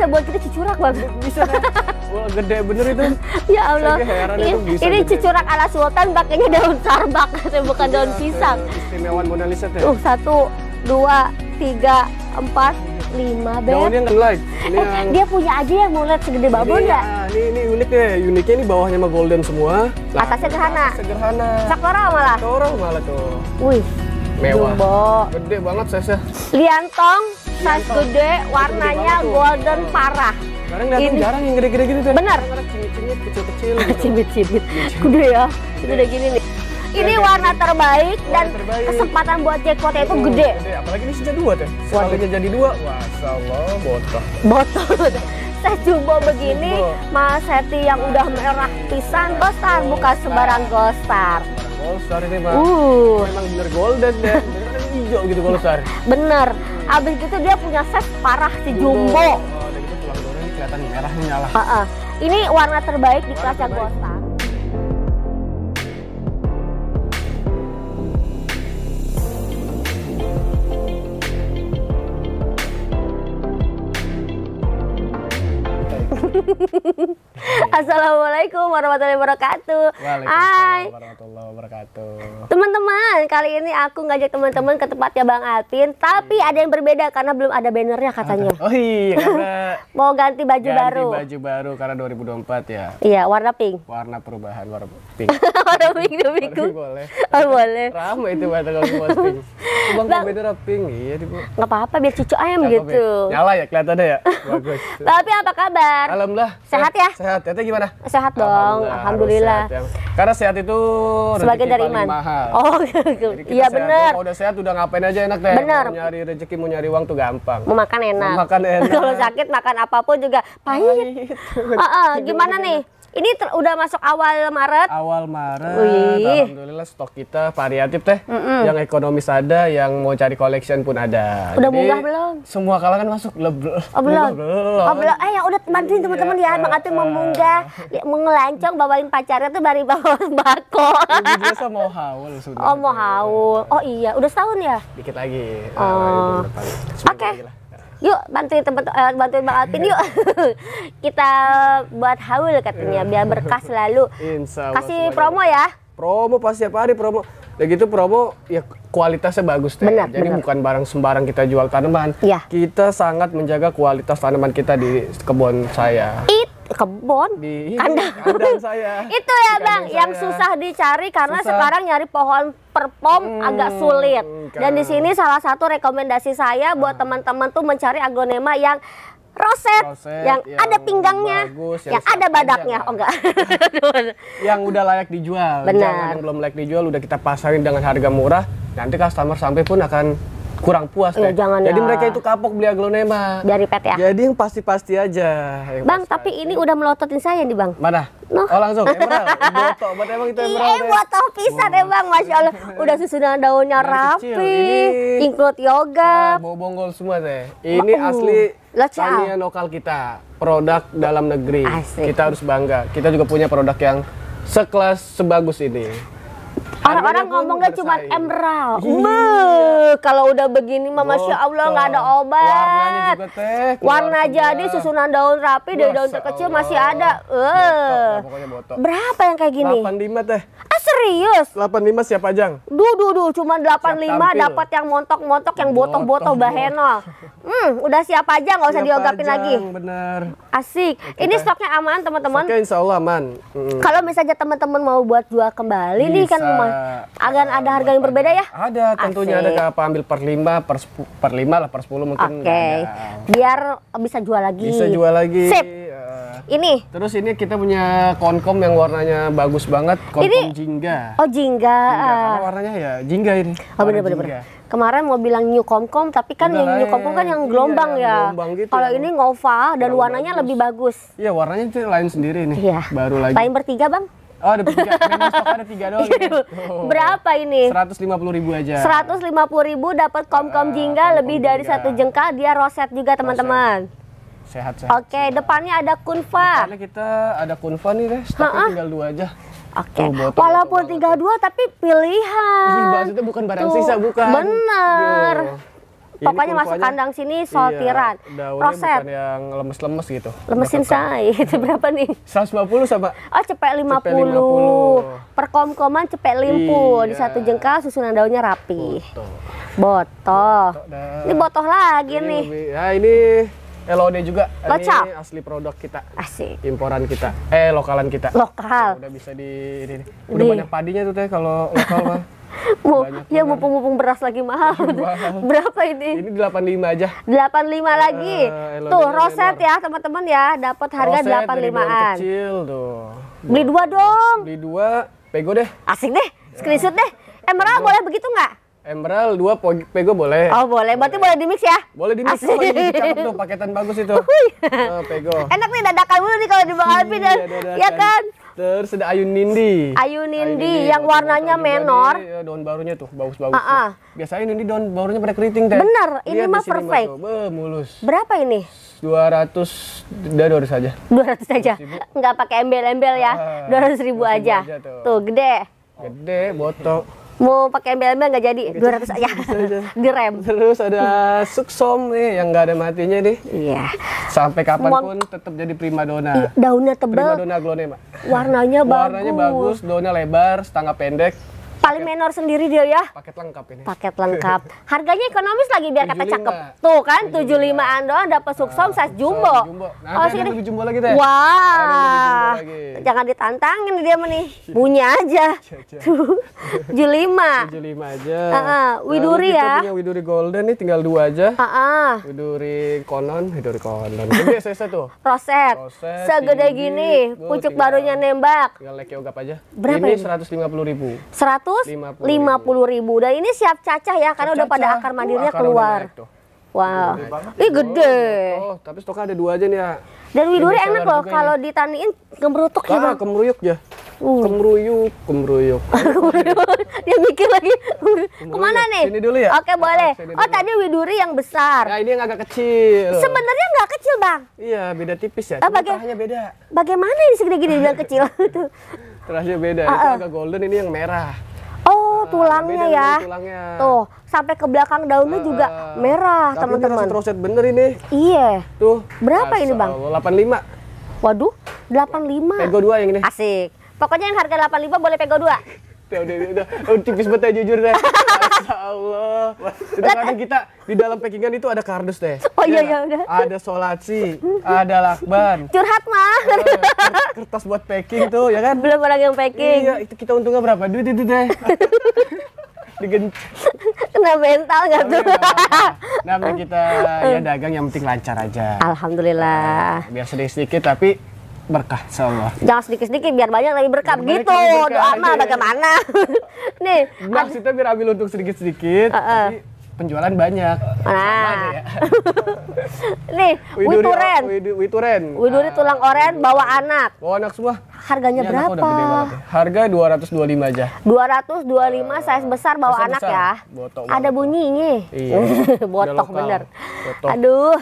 bisa buat kita cucurak banget. bisa wah gede bener itu ya Allah ini, itu bisa ini cucurak ala sultan pakainya daun sarbak bukan iya, iya, ya, daun pisang istimewan Mona Lisa tuh. uh, satu dua tiga empat lima ber. daunnya nggak like. ini eh, yang... dia punya aja yang mau lihat segede babon ini, ya ini, ini unik deh ya. uniknya ini bawahnya mah golden semua nah, atasnya gerhana Sederhana. sakura malah sakura malah tuh wih mewah Jumbo. gede banget sesnya liantong size gede, warnanya golden parah. Sekarang ini jarang yang gede-gede gini tuh. Ya? Benar. Cimit-cimit kecil-kecil. Gitu. Cimit-cimit. Gede ya. Itu udah iya. gini nih. Iya, ini iya. warna terbaik warna dan terbaik. kesempatan buat jackpotnya itu gede. Apalagi ini sejak dua teh. Sekalinya jadi dua. wassalam Allah, botol. Botol. Saya jumbo begini, Mas seti yang udah merah pisan, Gostar bukan sembarang Gostar. Golstar ini mah Uh. Emang bener golden deh. Bener kan hijau gitu Golstar. Bener. Abis itu dia punya set parah si Jumbo. Oh, dan itu tulang ini kelihatan merahnya nyala. Uh -uh. Ini warna terbaik di kelasnya Golstar. Goldstar. Assalamualaikum warahmatullahi wabarakatuh. Hai. warahmatullahi wabarakatuh. Teman-teman, kali ini aku ngajak teman-teman ke tempatnya Bang Alvin, tapi hmm. ada yang berbeda karena belum ada bannernya katanya. Oh iya, karena mau ganti baju ganti baru. Ganti baju baru karena 2024 ya. Iya, warna pink. Warna perubahan warna pink. warna pink demi pink boleh. Oh, boleh. Ramai itu warna kalau bos pink. Bang, Bang beda pink iya, Bu. Enggak apa-apa biar cucu ayam gitu. Nyala ya kelihatannya ya. Bagus. tapi apa kabar? Alhamdulillah. Sehat ya? Sehat. Ya sehatnya gimana? Sehat dong, alhamdulillah. alhamdulillah. Sehat, ya. Karena sehat itu sebagai dari iman. Oh, iya ya. benar. Kalau udah sehat udah ngapain aja enak deh. Bener. Mau nyari rezeki, mau nyari uang tuh gampang. Mau makan enak. Mau makan enak. Kalau sakit makan apapun juga pahit. Heeh, oh, oh, gimana nih? Ini udah masuk awal Maret. Awal Maret. Wih. Alhamdulillah stok kita variatif teh. Mm -mm. Yang ekonomis ada, yang mau cari collection pun ada. Udah Jadi, munggah belum? Semua kalangan masuk. oh, belum. belum. Oh, belum. Eh, ya udah bantuin iya, teman-teman ya, Bang Atul mau munggah, ah. mengelancong bawain pacarnya tuh bari bawa bako. biasa mau haul sudah. Oh, mau haul. Oh iya, udah setahun ya? Dikit lagi. Oh. Ah, Oke. Okay yuk bantuin tempat uh, bantuin Bang Alvin yuk kita buat haul katanya iya. biar berkah selalu kasih promo ya promo pasti apa hari promo Ya gitu promo ya kualitasnya bagus deh. Benar, Jadi bener. bukan barang sembarang kita jual tanaman. Ya. Kita sangat menjaga kualitas tanaman kita di kebun saya. It kebon di kandang, kandang saya itu ya di bang saya. yang susah dicari karena susah. sekarang nyari pohon perpom hmm, agak sulit kan. dan di kan. sini salah satu rekomendasi saya buat nah. teman-teman tuh mencari aglonema yang roset, roset yang, yang ada pinggangnya, bagus, yang, yang ada badaknya, nah. oh enggak. yang udah layak dijual. Benar. Jangan yang belum layak dijual udah kita pasarin dengan harga murah, nanti customer sampai pun akan kurang puas ya, jangan jadi ya. mereka itu kapok beli aglonema dari pet ya jadi yang pasti-pasti aja yang bang pasti tapi aja. ini udah melototin saya nih bang mana no. oh langsung emerald buat emang itu emerald iya buat pisan wow. Bang. masya allah udah susunan daunnya rapi ini... include yoga uh, bau bonggol semua teh ini uh. asli Local. tanian lokal kita produk dalam negeri Asik. kita harus bangga kita juga punya produk yang sekelas sebagus ini Orang-orang ngomongnya cuma emerald. Be, iya. kalau udah begini Mama masya Allah nggak ada obat. Warnanya Warna jadi susunan daun rapi dari daun terkecil masih ada. Eh. Berapa yang kayak gini? 85 teh. Serius? 85 siapa aja. Duh, duh, duh, cuma 85 dapat yang montok-montok yang botoh-botoh bahenol. Hmm, udah siapa aja nggak usah diogapin lagi. Bener. Asik. Kita, ini stoknya aman teman-teman. Oke, insya Allah aman. Mm. Kalau misalnya teman-teman mau buat jual kembali Bisa. nih kan rumah, akan uh, ada harga yang berbeda ya? Ada, tentunya Asik. ada apa ambil per 5, per, per 5 lah, per 10 mungkin. Oke. Okay. Biar bisa jual lagi. Bisa jual lagi. Sip. Ini. Terus ini kita punya konkom yang warnanya bagus banget, konkom ini... jingga. Oh, jingga. jingga. Karena warnanya ya jingga ini. Oh, benar bener, bener. Kemarin mau bilang new komkom, tapi kan Udah yang new komkom kan yang iya, gelombang iya, ya. Gelombang gitu. Kalau ya. ini ngova dan warnanya bagus. lebih bagus. Iya, warnanya itu lain sendiri nih. Iya. Baru lagi. Lain bertiga, Bang. Oh ada tiga, ada tiga doang. Ya? Oh. Berapa ini? Seratus lima puluh ribu aja. Seratus lima puluh ribu dapat komkom ah, jingga uh, kom -kom lebih dari satu jengkal. Dia roset juga teman-teman. Sehat, sehat. Oke, okay, depannya ada kunfa. Depannya kita ada kunfa nih, deh. Tapi Ha-ha. tinggal dua aja. Oke, okay. walaupun botol. tinggal dua tapi pilihan. Ini maksudnya bukan barang Tuh. sisa, bukan. Bener. Duh. Pokoknya masuk kandang sini soltiran. Iya, Proses yang lemes-lemes gitu. Lemesin saya. Itu berapa nih? 150 sama. Oh, cepet 50. Cepet 50. koman cepet limpu. Iya. Di satu jengkal susunan daunnya rapi. Botol. Botol. botol ini botol lagi ini nih. Lebih, nah, ini LOD juga. Locap. Ini asli produk kita. Asik. Imporan kita. Eh, lokalan kita. Lokal. udah bisa di ini. ini. Udah di. banyak padinya tuh teh kalau lokal mah. Bu, ya mumpung-mumpung beras lagi mahal. Berapa ini? Ini 85 aja. 85 lagi. Eh, tuh, roset ya teman-teman ya, dapat harga delapan 85-an. kecil tuh. Beli dua dong. Beli dua, pego deh. Asik deh, screenshot deh. emerald boleh begitu nggak? Emerald dua pego boleh. Oh boleh, berarti boleh, boleh di mix ya? Boleh di mix. Asik. Oh, ini tuh paketan bagus itu. Oh, pego. Enak nih dadakan dulu nih kalau di Bang Alvin iya, dan ya kan. Terus ada Ayu Nindi. Ayu Nindi, Ayu Nindi yang warnanya menor. Nih, iya, daun barunya tuh bagus-bagus. Uh ah, ah. -uh. Biasanya Nindi daun barunya pada keriting teh. Bener, ini mah perfect. Be, mulus. Berapa ini? 200 udah 200 aja. 200 aja. Enggak pakai embel-embel ya. Ah, dua 200 ribu, aja. aja tuh. tuh gede. Gede, botok mau pakai embel-embel nggak jadi dua ratus ya direm terus ada suksom nih yang nggak ada matinya nih iya sampai kapanpun Mon tetap jadi primadona iya, daunnya tebal primadona glonema warnanya, warnanya bagus warnanya bagus daunnya lebar setengah pendek paling paket, menor sendiri dia ya. Paket lengkap ini. Paket lengkap. Harganya ekonomis lagi biar 75. kata cakep. Tuh kan 75 an doang dapat suksom nah, size jumbo. jumbo. Nah, oh, sih lebih jumbo lagi teh. Wah. Jangan ditantangin dia nih. Punya aja. Iya, iya. Julima. lima aja. Uh, uh, widuri ya. widuri golden nih tinggal dua aja. Uh, uh. Widuri konon, widuri konon. Gede sesa tuh. Roset. Segede gini, pucuk barunya nembak. Tinggal lekyogap apa aja. Berapa ini? lima puluh ribu. Seratus 550 ribu. ribu. Dan ini siap cacah ya, karena cacah. udah pada akar mandirinya uh, akar keluar. Wow, ini eh, gede. Oh, tapi stoknya ada dua aja nih ya. Dan widuri enak loh kalau ditaniin kemerutuk ah, ya bang. Kemeruyuk ya. Uh. Kemruyuk, kemruyuk. Dia mikir lagi. Kemana nih? Sini dulu ya. Oke boleh. Ah, oh tadi widuri yang besar. Nah ini yang agak kecil. Sebenarnya nggak kecil bang. Iya beda tipis ya. Oh, Baga terahnya beda. Bagaimana ini segede gini bilang kecil? Terahnya beda. Uh -uh. Ini agak golden ini yang merah tuh ah, tulangnya ya. Tulangnya. Tuh, sampai ke belakang daunnya uh, juga ah. merah, teman-teman. Tapi -teman. bener ini. Iya. Tuh. Berapa Asal ini, Bang? 85. Waduh, 85. Pego 2 yang ini. Asik. Pokoknya yang harga 85 boleh pego 2 ya udah udah, udah oh, tipis banget ya jujur deh Masya Allah sedangkan eh. kita di dalam packingan itu ada kardus deh oh iya iya, iya udah ada solasi ada lakban curhat mah eh, kertas buat packing tuh ya kan belum orang yang packing iya itu kita untungnya berapa duit itu deh Digen... kena mental nggak tuh nah kita ya eh. dagang yang penting lancar aja alhamdulillah biar sedikit sedikit tapi berkah insyaallah jangan sedikit sedikit biar banyak lagi berkah biar gitu doa mah iya. bagaimana nih maksudnya biar ambil untuk sedikit sedikit tapi penjualan banyak nah ya. nih wituren wituren widuri ah. tulang oren bawa anak bawa anak semua harganya Ini berapa ya. harga 225 aja 225 uh, size besar bawa anak ya Ada botok. ada bunyinya iya. botok bener aduh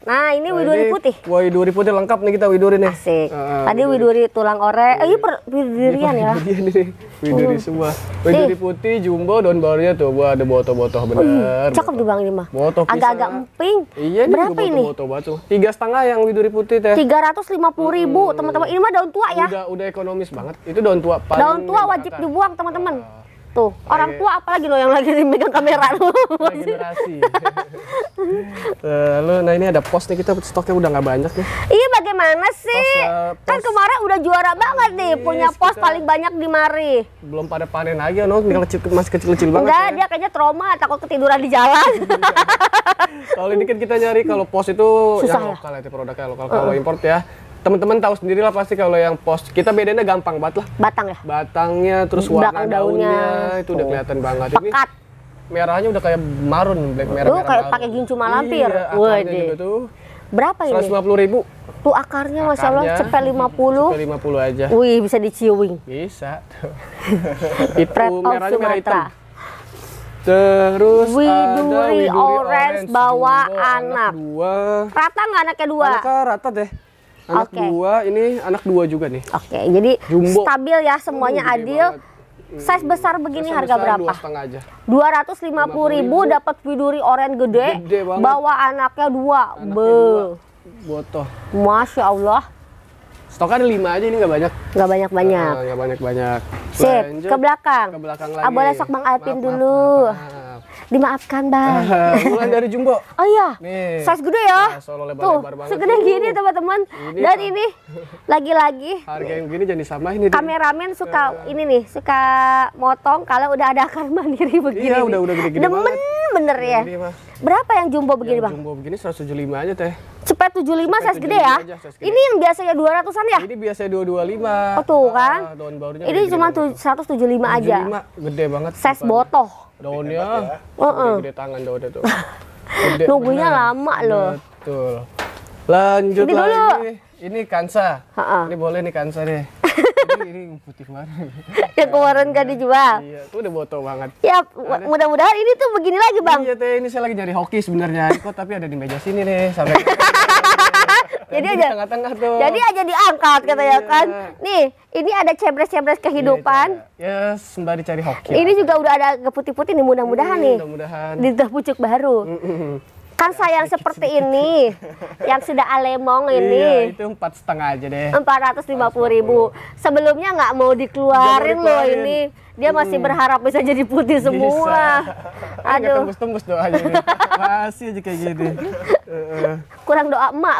Nah ini nah, widuri putih. Wah widuri putih lengkap nih kita widuri nih. Asik. Nah, nah, Tadi widuri, tulang ore. Eh, ini iya, per iya, widurian ya. Widurian Widuri hmm. semua. Widuri putih, jumbo, daun barunya tuh. Wah ada botol-botol bener. Uh, cakep tuh bang ini mah. Botoh Agak-agak emping. Iya ini Berapa ini? Botoh batu. Tiga setengah yang widuri putih teh. Tiga ratus lima puluh ribu hmm. teman-teman. Ini mah daun tua ya. Udah ekonomis banget. Itu daun tua. Daun tua wajib dibuang teman-teman. Ah. Tuh, orang tua apalagi lo yang lagi megang kamera lo. generasi. uh, lu, nah ini ada pos nih kita stoknya udah nggak banyak nih. Ya. Iya bagaimana sih? post, uh, post. Kan kemarin udah juara banget nih, yes, punya post kita... paling banyak di mari. Belum pada panen aja, no, tinggal kecil, masih kecil-kecil banget. Enggak, ya. dia kayaknya trauma, takut ketiduran di jalan. kalau ini kan kita nyari kalau pos itu Susah yang ya? lokal ya, produknya lokal. Kalau uh. import ya teman-teman tahu sendiri lah pasti kalau yang post kita bedanya gampang banget lah batang ya batangnya terus warna daunnya, daunnya itu udah kelihatan banget pekat ini merahnya udah kayak marun black merah, -merah tuh kayak pakai gincu malampir iya, akarnya tuh berapa ini? 150 ribu tuh akarnya, akarnya masya Allah cepet 50 cepet 50 aja wih bisa diciwing bisa itu Red merahnya merah hitam Terus Widuri, ada Widuri orange, orange bawa anak. anak. Dua. Rata nggak anaknya dua? Anaknya rata deh. Anak okay. dua, ini anak dua juga nih. Oke, okay, jadi Jumbo. stabil ya semuanya oh, adil. Banget. Hmm. Size besar begini Size harga besar berapa? Dua ratus lima puluh ribu dapat widuri oranye gede, gede bawa anaknya dua, anaknya be. Botoh. Masya Allah. Stok ada lima aja ini nggak banyak. Nggak banyak banyak. Nggak uh, banyak banyak. Sip, ke belakang. Ke belakang lagi. Ah, boleh sok bang Alpin maaf, dulu. Maaf, maaf, maaf. Dimaafkan, Bang. Mulai dari jumbo. Oh iya. Nih. Size gede ya. Nah, solo lebar, -lebar tuh, banget. segede tuh. gini, uh, teman-teman. Dan apa? ini lagi-lagi harga yang gini jadi sama ini. Kameramen suka uh, ini nih, suka motong kalau udah ada akar mandiri iya, begini. Iya, udah udah gede-gede Demen banget. bener ya. Gede, Berapa yang jumbo begini, yang Bang? Jumbo begini 175 aja, Teh. Cepet 75 Cepet size gede ya. Aja, size gede. Ini yang biasanya 200-an ya? Ini biasanya 225. Oh, tuh ah, kan. Ah, ini cuma 175 aja. 175 gede banget. Size botoh daunnya ya. Uh-uh. gede tangan daunnya tuh gede nunggunya lama loh betul lanjut ini lagi ini kansa uh -uh. ini boleh nih kansa deh ini, ini putih banget ya kemarin gak kan iya. dijual iya itu udah botol banget ya mudah-mudahan ini tuh begini lagi bang iya teh ini saya lagi nyari hoki sebenarnya kok tapi ada di meja sini nih sampai jadi aja tengah-tengah tuh. Jadi aja diangkat kata ya iya. kan. Nih, ini ada cebres-cebres iya, kehidupan. Yeah, yes, sembari cari hoki. Ini juga udah ada keputih-putih nih mudah-mudahan hmm, nih. Mudah-mudahan. Di pucuk baru. Mm -mm kan saya yang seperti ini yang sudah alemong iya, ini iya, itu empat setengah aja deh empat ratus lima puluh ribu sebelumnya nggak mau dikeluarin loh ini dia masih hmm. berharap bisa jadi putih semua aduh tembus tembus doanya masih aja kayak gini kurang doa emak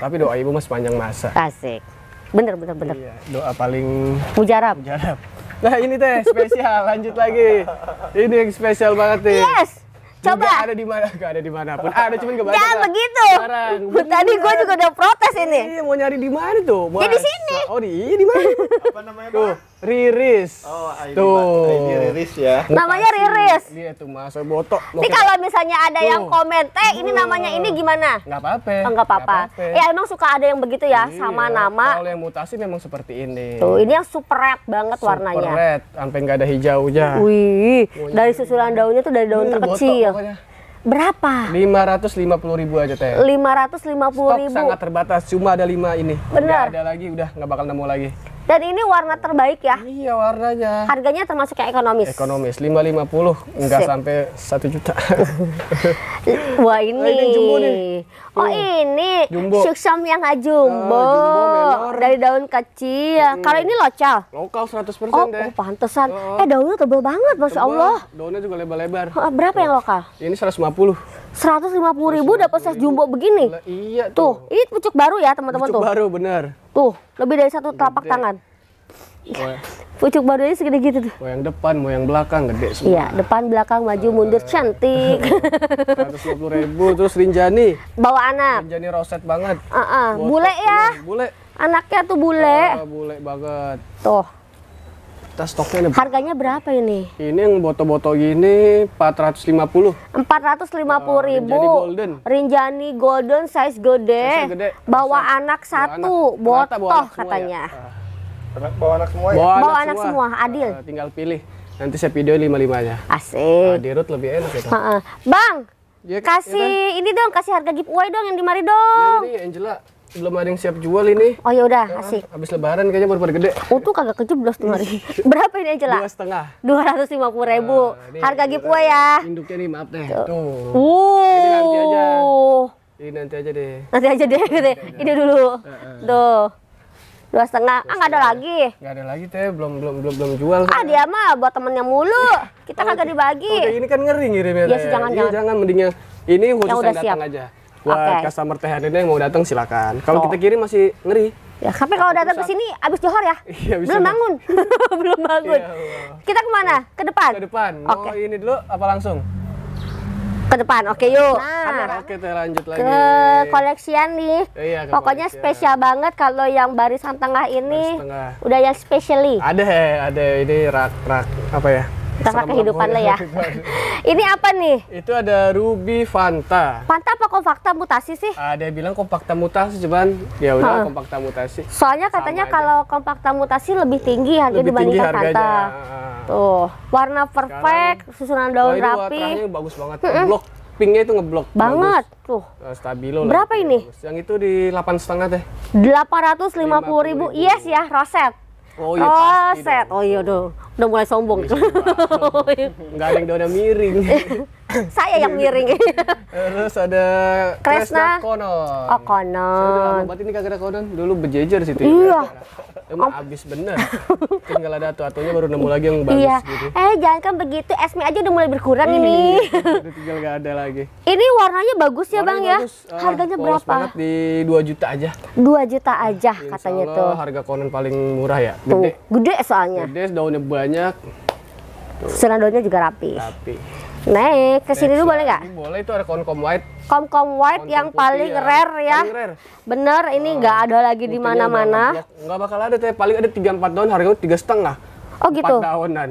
tapi doa ibu masih panjang masa asik bener bener bener iya, doa paling mujarab mujarab nah ini teh spesial lanjut lagi ini yang spesial banget nih yes Coba. Gak ada di mana, gak ada di manapun. Ada ah, cuman gak banyak. Jangan begitu. Sekarang. Tadi gue juga udah protes ini. Iya, mau nyari di mana tuh? Mas. Ya di sini. Oh, di, iya, di mana? Apa namanya, Tuh. Riris. Oh, ID Tuh. Oh, Riris ya. Namanya Riris. Dia tuh masuk botok. Tapi kalau misalnya ada tuh. yang komen, "Eh, ini namanya ini gimana?" Enggak apa-apa. Oh, enggak apa-apa. Ya emang suka ada yang begitu ya iya. sama nama. Kalau yang mutasi memang seperti ini. Tuh, ini yang super red banget super warnanya. Super red, sampai enggak ada hijaunya. Wih, iya. dari susulan daunnya tuh dari daun Wih, terkecil. Botok, Berapa? 550 ribu aja teh. 550 Stok ribu. sangat terbatas, cuma ada lima ini. Benar. Nggak ada lagi, udah nggak bakal nemu lagi. Dan ini warna terbaik ya? Iya warnanya. Harganya termasuk yang ekonomis? Ekonomis, 550 enggak Sip. sampai satu juta. Wah ini. Oh, ini jumbo nih. Oh, hmm. ini jumbo. yang nggak jumbo. Uh, jumbo Dari daun kecil. Uh, Kalau ini lokal. Lokal 100% oh, deh. Oh pantesan. Uh, Eh daunnya tebel banget Masya tebal. Allah. Daunnya juga lebar-lebar. Berapa tuh. yang lokal? Ini seratus lima puluh ribu dapat size jumbo begini? Iya tuh. tuh. Ini pucuk baru ya teman-teman tuh? Pucuk baru bener. Tuh, lebih dari satu telapak gede. tangan. Mau... Iya. Pucuk barunya segede gitu tuh. Mau yang depan, mau yang belakang, gede semua. Iya, depan, belakang, maju, mundur, cantik. 120 ribu, terus Rinjani. Bawa anak. Rinjani roset banget. Uh -uh. Bule ya. Bule. Anaknya tuh bule. Oh, bule banget. Tuh kita stoknya ada harganya berapa ini ini yang boto-boto gini 450 450 oh, ribu rinjani golden rinjani golden size gede, size gede. bawa size. anak satu bawa anak. botoh ya. ah. bawa anak katanya ya. bawa anak semua ya? bawa, bawa anak, semua, semua. adil uh, tinggal pilih nanti saya video lima limanya asik nah, di root lebih enak ya bang ya, kasih ya, kan? ini dong kasih harga giveaway dong yang di mari iya, dong ya, ini Angela belum ada yang siap jual ini. Oh ya udah, nah, asik. Habis lebaran kayaknya baru gede. Untung kagak kejeblos tuh hari. Berapa ini aja lah? Dua setengah. Dua ratus lima puluh ribu. Nah, Harga giveaway ya. Induknya nih maaf deh. Tuh. Uh. Ini nanti aja. Ini nanti aja deh. Nanti aja deh. Gitu. Ini dulu. Uh, Tuh dua setengah ah nggak ada lagi nggak ada lagi teh belum belum belum belum jual ah dia mah buat temennya mulu iya. kita oh, kagak iya. dibagi oh, iya, ini kan ngeri ngirimnya ya jangan jangan jangan mendingnya ini khusus ya yang udah datang siap. aja buat okay. customer teh yang mau datang silakan. Kalau kita kirim masih ngeri. Ya, tapi kalau datang ke sini habis johor ya? Iya, bisa. Belum bangun. Belum bangun. Iya, kita kemana? Iya. Ke depan. Ke depan. Mau okay. ini dulu apa langsung? ke depan. Oke, yuk. Nah, nah. Oke, kita lanjut lagi. Ke koleksian nih. iya, ke Pokoknya koleksian. spesial banget kalau yang barisan tengah ini baris tengah. udah yang specially. Ada, ada ini rak-rak apa ya? tentang kehidupan lo ya. ini apa nih? Itu ada Ruby Fanta. Fanta apa kompakta mutasi sih? Ada ah, yang bilang kompakta mutasi cuman ya udah hmm. kompakta mutasi. Soalnya katanya Sama kalau aja. kompakta mutasi lebih tinggi harga lebih dibandingkan tinggi Fanta. Ah, ah. Tuh, warna perfect, Sekarang, susunan daun oh, rapi rapi. bagus banget. Mm -mm. Blok pinknya itu ngeblok banget bagus. tuh stabilo berapa lah. ini yang itu di delapan setengah deh delapan ratus lima puluh ribu yes ya roset oh iya roset oh iya dong udah mulai sombong nggak ada yang udah miring saya yang miring terus ada Kresna, Kresna Konon oh Konon ini kagak ada Konon dulu berjejer situ ya. iya emang Om. abis bener tinggal ada atunya baru nemu lagi yang bagus iya. gitu eh jangan kan begitu esmi aja udah mulai berkurang ini iya, udah tinggal gak ada lagi ini warnanya bagus ya bang ya? bagus. ya harganya eh, berapa di dua juta aja dua juta aja katanya tuh harga Konon paling murah ya gede gede soalnya gede daunnya banyak. Senadonya juga rapi. Rapi. Naik ke sini dulu boleh nggak? Boleh itu ada komkom white. Komkom white yang ya. Ya. paling rare ya. Bener ini ah, nggak ada lagi di mana-mana. Nggak bakal ada teh. Paling ada tiga empat daun harganya tiga setengah. Oh gitu.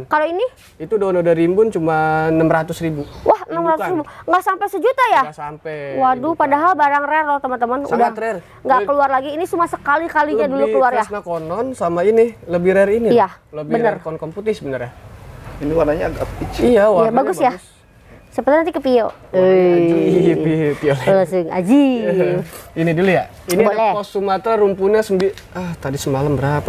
Kalau ini? Itu daun udah rimbun cuma enam ratus ribu enam ratus ribu nggak sampai sejuta ya nggak sampai waduh bukan. padahal barang rare loh teman-teman udah rare nggak keluar lagi ini cuma sekali kalinya dulu keluar ya konon sama ini lebih rare ini iya lebih bener. rare konkon putih sebenarnya ini warnanya agak peach iya warnanya iya, ya, bagus, bagus ya Seperti nanti ke Pio. Ajib, Pio. Langsung Aji. Ini dulu ya. Ini Boleh. ada pos Sumatera rumpunya sembi... Ah, tadi semalam berapa?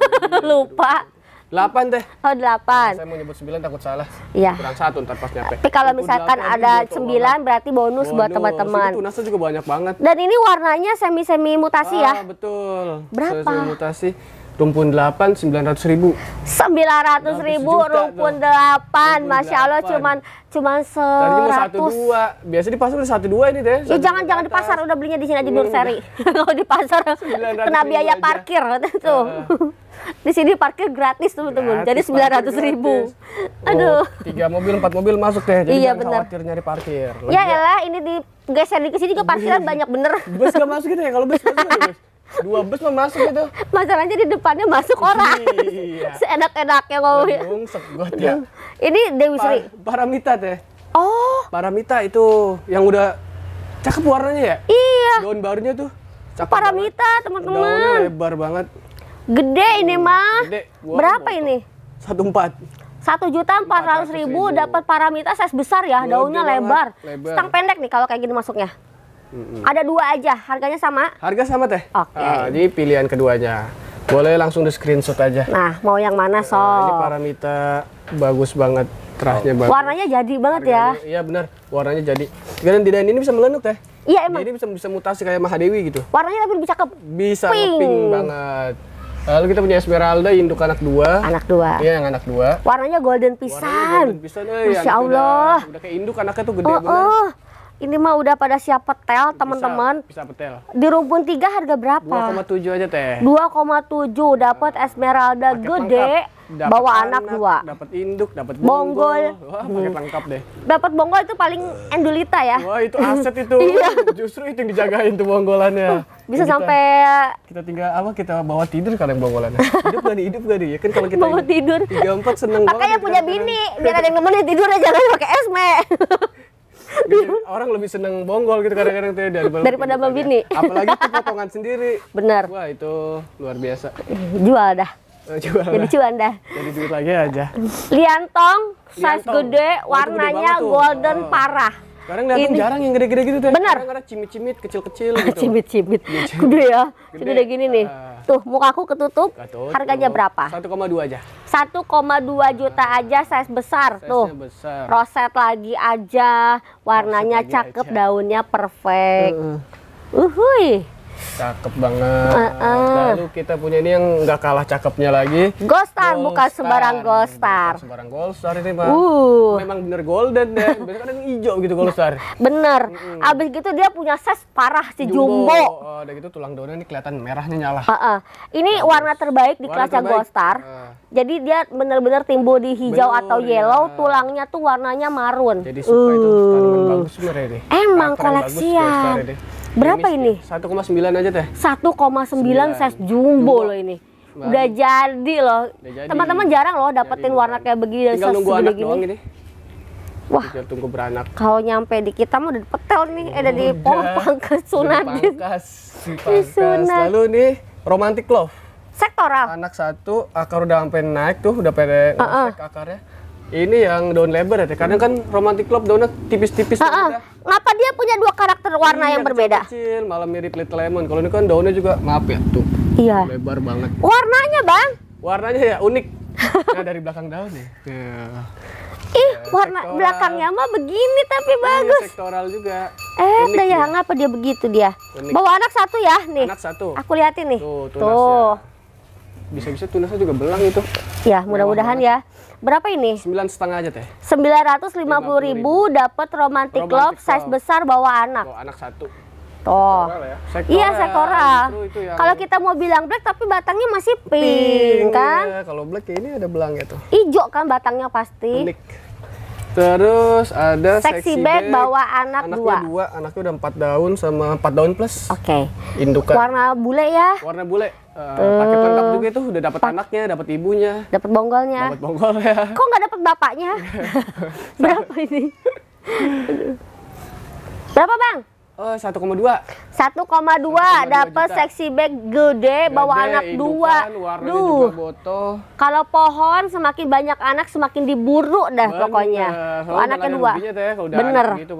Lupa. Delapan deh. Oh delapan. Saya mau nyebut sembilan takut salah. Iya. Kurang satu ntar pas nyampe. Tapi kalau misalkan ada sembilan berarti bonus, bonus. buat teman-teman. Tunasnya juga banyak banget. Dan ini warnanya semi-semi mutasi ya? ah, ya. Betul. Berapa? Semi mutasi rumpun 8 900 ribu 900 ribu rumpun 8 Masya Allah cuman cuman seratus dua biasa di pasar udah satu dua ini deh ya jangan jangan di pasar udah belinya di sini aja Nur seri kalau di pasar kena biaya parkir tuh di sini parkir gratis teman teman jadi 900 ratus ribu aduh oh, tiga mobil empat mobil masuk deh jadi iya, bener. khawatir nyari parkir ya, ya. elah ini di geser dikit sini ke parkiran banyak bener bus gak masuk gitu ya kalau bus, bus dua bus memasuk masuk gitu masalahnya di depannya masuk orang iya. seenak-enaknya ngomongnya segot ya ini Dewi Sri pa Paramita teh oh Paramita itu yang udah cakep warnanya ya iya daun barunya tuh cakep Paramita teman-teman daunnya lebar banget gede ini mah gede. Wow, berapa ini satu empat satu juta empat ratus ribu dapat paramita size besar ya, daunnya lebar. lebar. Stang pendek nih kalau kayak gini masuknya hmm Ada dua aja, harganya sama? Harga sama teh. Oke. Okay. Uh, jadi pilihan keduanya. Boleh langsung di screenshot aja. Nah, mau yang mana so? Uh, ah, ini paramita bagus banget, kerasnya bagus. Warnanya jadi banget Harganya, ya? Iya benar, warnanya jadi. Dan tidak ini bisa melenuk teh. Iya emang. Jadi bisa bisa mutasi kayak Mahadewi gitu. Warnanya tapi lebih cakep. Bisa pink, pink banget. Lalu kita punya Esmeralda induk anak dua. Anak dua. Iya yang anak dua. Warnanya golden pisang. Warnanya golden pisang. Eh, Masya Allah. Udah, kayak induk anaknya tuh gede oh, banget. Oh ini mah udah pada siap petel teman-teman. Bisa, bisa petel. Di rumpun tiga harga berapa? 2,7 aja teh. 2,7 dapat uh, esmeralda paket gede. Dapet bawa anak, anak dua. Dapat induk, dapat bonggol. bonggol. Wah, paket hmm. lengkap deh. Dapat bonggol itu paling endulita ya. Wah, itu aset itu. Iya. Justru itu yang dijagain tuh bonggolannya. Bisa kita, sampai kita, tinggal apa kita bawa tidur kadang bonggolannya. hidup gak nih, hidup gak nih? Ya kan kalau kita bawa tidur. empat seneng Makanya banget. Makanya punya bini, kan. biar ada yang nemenin tidur aja jangan pakai esme. orang lebih seneng bonggol gitu kadang-kadang tuh dari daripada babi ini Apalagi itu potongan sendiri. Benar. Wah, itu luar biasa. Jual dah. Eh, jual Jadi cuan dah. Jadi duit lagi aja. Liantong, size Liantong. gede, warnanya oh, gede golden oh. parah. Sekarang liantong ini. jarang yang gede-gede gitu tuh. Ya. Benar. Kadang-kadang cimit-cimit, kecil-kecil gitu. cimit-cimit. Gede ya. Gede. gede gini nih. Uh Tuh, mukaku ketutup. ketutup. Harganya berapa? 1,2 aja. 1,2 juta nah. aja size besar size tuh. Besar. Roset lagi aja, warnanya lagi cakep, aja. daunnya perfect. Uh -uh. Uhuy. Cakep banget. Uh, uh. Lalu kita punya ini yang nggak kalah cakepnya lagi. Gostar bukan sembarang Gostar. sembarang Goldstar ini pak. Uh. Memang bener golden deh. Ya. Bener kan yang hijau gitu Goldstar. Bener. -hmm. Abis gitu dia punya ses parah si jumbo. jumbo. Uh, udah gitu tulang daunnya ini kelihatan merahnya nyala. Uh, uh. Ini Bagus. warna terbaik di kelasnya Gostar. Uh. Jadi dia bener-bener timbul di hijau bener, atau yellow, ya. tulangnya tuh warnanya marun. Jadi suka uh. itu bagus ini. Emang Pater koleksian. Berapa ini? 1,9 aja teh. 1,9 size jumbo, jumbo loh ini. Udah jadi loh. Teman-teman jarang loh dapetin jadi, warna kayak begini dan segede anak gini. Doang ini. Wah, Kita tunggu beranak. Kalau nyampe di kita mah udah petel nih, eh, udah di pohon pangkas di Pangkas, pangkas. Lalu nih romantic love. Sektoral. Anak satu akar udah sampai naik tuh, udah pada uh -uh. akarnya ini yang daun lebar ya. karena kan romantic club daunnya tipis-tipis. Uh, Ngapa dia punya dua karakter warna ini iya, yang berbeda? Kecil, malah mirip little lemon. Kalau ini kan daunnya juga maaf ya tuh. Iya. Lebar banget. Warnanya bang? Warnanya ya unik. nah dari belakang daun ya. Yeah. Ih, ya, warna sektoral. belakangnya mah begini tapi iya, bagus. Ini sektoral juga. Eh, unik daya, ya. ngapa dia begitu dia? Unik. Bawa anak satu ya, nih. Anak satu. Aku liatin nih. tuh. tuh. Ya bisa-bisa tunasnya juga belang itu. Ya, mudah-mudahan ya. Berapa ini? Sembilan setengah aja teh. Sembilan ratus lima puluh ribu dapat romantic, romantic love size besar bawa anak. Bawa anak satu. Toh. Sekoral ya? Sekoral Iya sektoral. Yang... Kalau kita mau bilang black tapi batangnya masih pink, pink kan? Iya. Kalau black ini ada belang tuh. Ijo kan batangnya pasti. Unik. Terus ada seksi bag, bawa anak anaknya dua. dua. Anaknya udah empat daun sama empat daun plus. Oke. Okay. Indukan. Warna bule ya? Warna bule. Uh, eh, uh paket lengkap juga itu udah dapat anaknya, dapat ibunya, dapat bonggolnya. Dapat bonggol ya. Kok nggak dapat bapaknya? Berapa ini? Berapa bang? Oh, 1,2. 1,2 dapat seksi bag gede, gede bawa anak dua. Kan, Duh. Kalau pohon semakin banyak anak semakin diburu dah Bener. pokoknya. Oh, anaknya dua. Teh, Bener. gitu,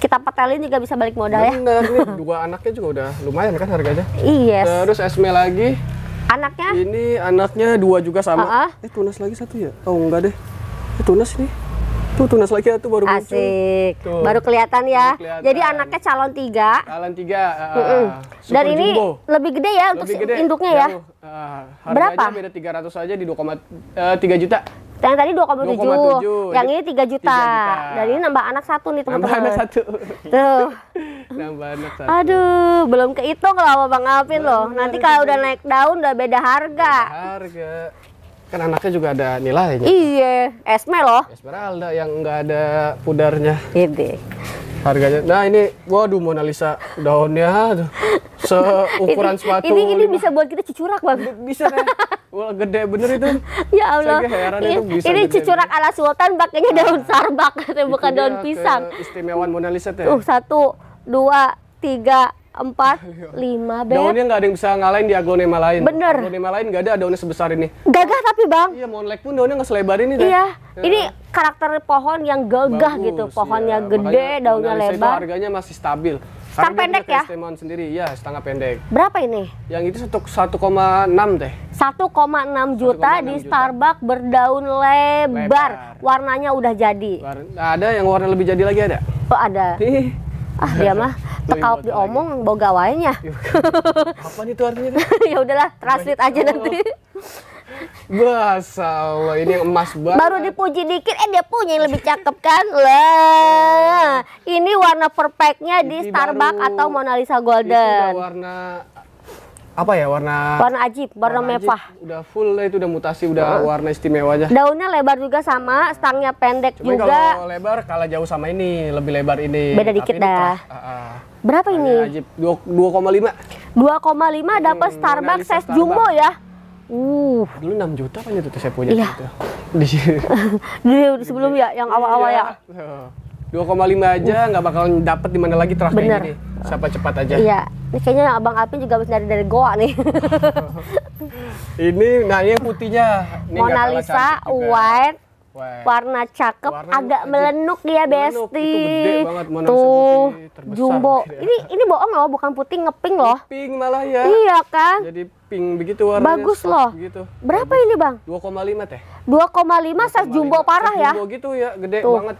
Kita petelin juga bisa balik modal ya. Bener, dua anaknya juga udah lumayan kan harganya. Iya. Terus Esme lagi. Anaknya? Ini anaknya dua juga sama. Uh -uh. Eh, tunas lagi satu ya? Oh, enggak deh. Eh, tunas nih Tuh tunas lagi tuh baru Asik. muncul. Tuh. Baru kelihatan ya. Baru kelihatan. Jadi anaknya calon tiga. Calon tiga. Uh, mm -mm. Dan ini jumbo. lebih gede ya untuk lebih gede. induknya iya, ya. Jauh. Uh, ah, Berapa? Beda 300 aja di 2, uh, 3 juta. Yang tadi 2,7, yang ini 3 juta. 3 juta. Dan ini nambah anak satu nih teman-teman. Nambah anak satu. Tuh. nambah anak satu. Aduh, belum kehitung loh sama Bang Alvin loh. Nanti kalau udah naik daun udah beda harga. Beda harga kan anaknya juga ada nilai gitu. Iya, Esme loh. Esmeralda yang enggak ada pudarnya. Gitu. Harganya. Nah, ini waduh Mona Lisa daunnya tuh. Seukuran sepatu. Ini ini lima. bisa buat kita cucurak, banget Bisa deh. Wah, gede bener itu. ya Allah. Saya heran ini, itu bisa ini cucurak ala sultan pakainya nah. daun sarbak, bukan daun pisang. Istimewaan Mona Lisa Ya? Uh, satu, dua, tiga, empat, iya. lima, beb. Daunnya nggak ada yang bisa ngalahin di aglonema lain. Bener. Aglonema lain nggak ada daunnya sebesar ini. Gagah tapi bang. Iya, monlek pun daunnya nggak selebar ini. Iya. iya. Ini karakter pohon yang gagah Bagus, gitu. Pohonnya iya. gede, Makanya, daunnya lebar. harganya masih stabil. setengah Karena pendek ya? Testemon sendiri, ya setengah pendek. Berapa ini? Yang itu satu koma 1,6 teh. enam juta di Starbucks berdaun lebar. lebar. Warnanya udah jadi. ada yang warna lebih jadi lagi ada? Oh ada ah dia mah iya, tekaup iya. diomong boga gawainya. Iya. apa nih tuh artinya ya udahlah translate aja nanti Masya Allah, ini emas banget. Baru dipuji dikit, eh dia punya yang lebih cakep kan? Lah, ini warna perfectnya di Starbucks atau Mona Lisa Golden. Ini warna apa ya warna warna ajib warna, warna mewah udah full eh, itu udah mutasi udah nah. warna aja daunnya lebar juga sama stangnya pendek Cuma juga kalau lebar kalah jauh sama ini lebih lebar ini beda Tapi dikit ini dah uh, uh. berapa ini ajib 2,5 2,5 dapat hmm, Starbucks size jumbo ya Uh. Dulu 6 juta kan itu saya punya iya. itu. Di sini. di sebelum ya yang iya. awal-awal iya. ya. 2,5 aja nggak uh. bakal dapet di mana lagi terus Bener. Siapa cepat aja. Iya. Ini kayaknya Abang Alvin juga habis dari dari goa nih. ini nah ini putihnya. Ini Mona Lisa white Wah. Warna cakep, warna agak aja. melenuk ya Besti. Tuh, jumbo. Gitu ya. Ini ini bohong loh, bukan putih ngeping loh. Pink malah ya. Iya kan? Jadi pink begitu warnanya. Bagus loh. begitu. Berapa Bagus. ini, Bang? 2,5 teh. 2,5 size jumbo parah ya. Jumbo gitu ya, gede Tuh. banget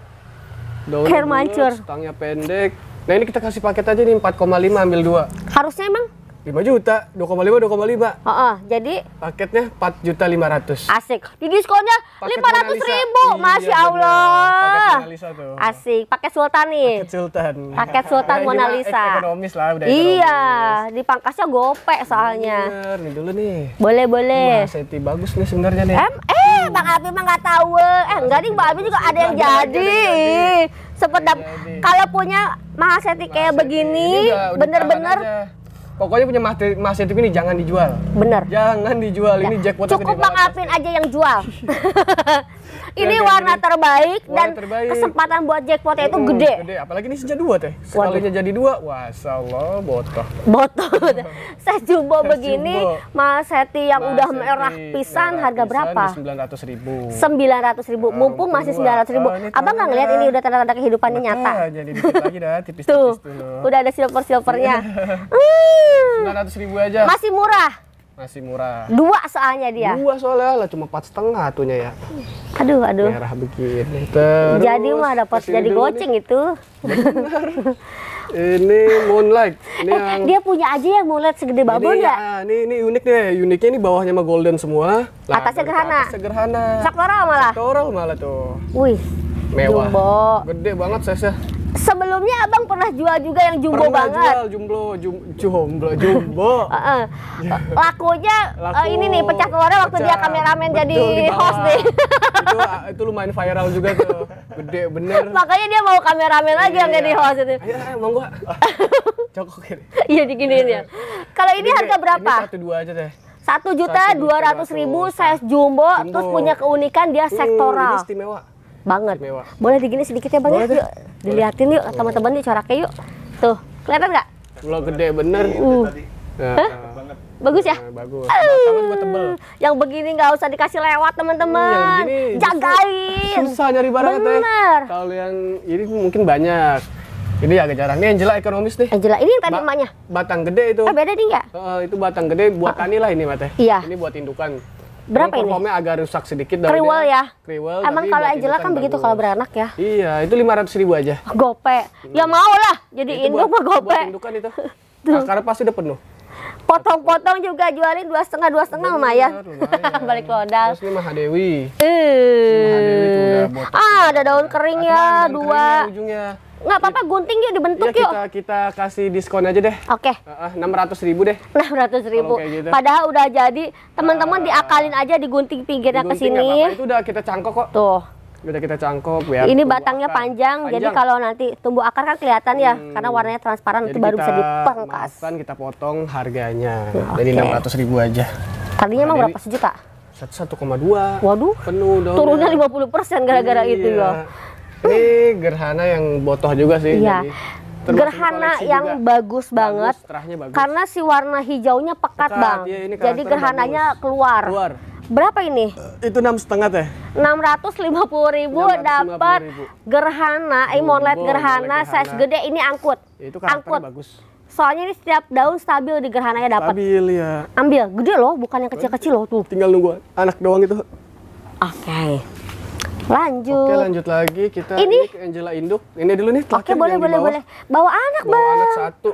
daun hair mancur stangnya pendek nah ini kita kasih paket aja nih 4,5 ambil dua harusnya emang 5 juta, 2,5 2,5. Heeh, uh-uh, jadi paketnya 4 juta 500. Asik. Di diskonnya paket 500 ribu. Iya, Masya bener. Allah. Paket Lisa tuh. Asik, paket Sultan nih. Paket Sultan. Paket Sultan nah, Mona Lisa. Ekonomis lah udah. Iya, ekonomis. pangkasnya gopek soalnya. Bener, nih dulu nih. Boleh, boleh. Mas seti bagus nih sebenarnya nih. Em, eh, hmm. Bang Abi mah nggak tahu. Eh, Mas enggak nih Bang Abi juga ada yang jadi. Sempet iya, kalau punya mahaseti kayak begini, bener-bener Pokoknya punya Mas, mas itu ini jangan dijual. Bener. Jangan dijual. Ini ya, jackpot Cukup Bang Alvin aja yang jual. ini warna ini, terbaik warna dan terbaik. kesempatan buat jackpotnya itu hmm, gede. Gede, apalagi ini sejak dua teh. Sekalinya jadi dua, wasallah botol. Botol. Saya jumbo begini, Mas Seti yang mas udah Seti. merah pisang, merah harga pisan berapa? Sembilan ratus ribu. Sembilan ratus ribu, mumpung tua. masih sembilan ratus ribu. Oh, Abang nggak ngeliat ini udah tanda-tanda kehidupannya ini nyata. Jadi lagi dah, tipis-tipis tuh. udah ada silver silvernya. Iya. 900 ribu aja. Masih murah. Masih murah. Dua soalnya dia. Dua soalnya lah cuma empat setengah tuhnya ya. Aduh aduh. Merah begini. Terus. Jadi mah dapat jadi goceng nih. itu. ini moonlight. Ini eh, yang... dia punya aja yang moonlight segede babon ini, ya? Ini ini unik deh. Uniknya ini bawahnya mah golden semua. Lah, atasnya gerhana. Atas gerhana. Sektoral malah. Sektoral malah tuh. Wih mewah. Jumbo. Gede banget saya. Sebelumnya abang pernah jual juga yang jumbo pernah banget. Jual jumbo, jum, jumbo, jumbo. uh, Lakunya eh, Laku, uh, ini nih pecah keluarnya waktu pecah, dia kameramen betul, jadi host nih. itu, ah, itu lumayan viral juga tuh. Gede bener. Makanya dia mau kameramen lagi yang iya, jadi iya. host itu. Ayo, ayo bang gua. Cokokin. Iya diginiin ya. Kalau ini, harga berapa? Ini satu dua aja deh satu juta dua ratus ribu saya jumbo, jumbo terus punya keunikan dia hmm, sektoral. Uh, ini istimewa banget Istimewa. boleh digini sedikit ya bang ya? boleh ya yuk diliatin yuk teman-teman yuk coraknya yuk tuh kelihatan nggak lo gede bener uh. Uh. Bagus ya? Nah, bagus. Nah, tebel. Yang begini nggak usah dikasih lewat teman-teman. Hmm, Jagain. Susah nyari barang teh. Kalau yang ini mungkin banyak. Ini agak jarang. Ini Angela ekonomis nih. Angela ini tadi ba emaknya. Batang gede itu. Ah, beda nih nggak? Uh, itu batang gede buat tani ah. lah ini mate. Ya. Iya. Ini buat indukan. Berapa ini? ini? agak rusak sedikit dari Kriwel ya. Kriwel. Emang kalau Angela kan begitu kalau beranak ya. Iya, itu lima ratus ribu aja. Gope. Ya hmm. Ya mau lah jadi induk mah gope. Buat indukan itu. Nah, karena pasti udah penuh. Potong-potong juga jualin dua setengah dua setengah lumayan. lumayan. Balik modal. Terus ini Mahadewi. Eh. Mahadewi itu udah Ah, ada daun kering ya, dua. Ya, ujungnya nggak apa-apa gunting yuk dibentuk ya, yuk. Kita kita kasih diskon aja deh. Oke. Enam ratus ribu deh. Enam ratus ribu. Gitu. Padahal udah jadi teman-teman uh, diakalin aja digunting pinggirnya ke sini. Itu udah kita cangkok kok. Tuh. Udah kita cangkok ya Ini batangnya akar. panjang, panjang, jadi kalau nanti tumbuh akar kan kelihatan ya hmm. karena warnanya transparan jadi itu baru bisa dipangkas. kita potong harganya. okay. Nah, jadi enam ratus ribu aja. Tadinya emang nah, berapa sejuta? satu koma dua Waduh. Penuh dong. Turunnya persen gara-gara iya. itu ya ini gerhana yang botoh juga sih. Iya. Jadi, gerhana yang juga. bagus banget. Bagus, bagus. Karena si warna hijaunya pekat, pekat bang. Ya, ini Jadi gerhananya bagus. keluar. keluar. Berapa ini? Uh, itu enam setengah teh. Enam ratus lima puluh ribu dapat gerhana, eh monlet gerhana, size gede ini angkut. itu angkut. bagus. Soalnya ini setiap daun stabil di gerhananya dapat. Stabil ya. Ambil, gede loh, bukan yang kecil-kecil loh tuh. Tinggal nunggu anak doang itu. Oke. Okay. Lanjut. Oke, lanjut lagi kita ini ke Angela Induk. Ini dulu nih Oke, boleh boleh boleh. Bawa anak, Bawa anak satu.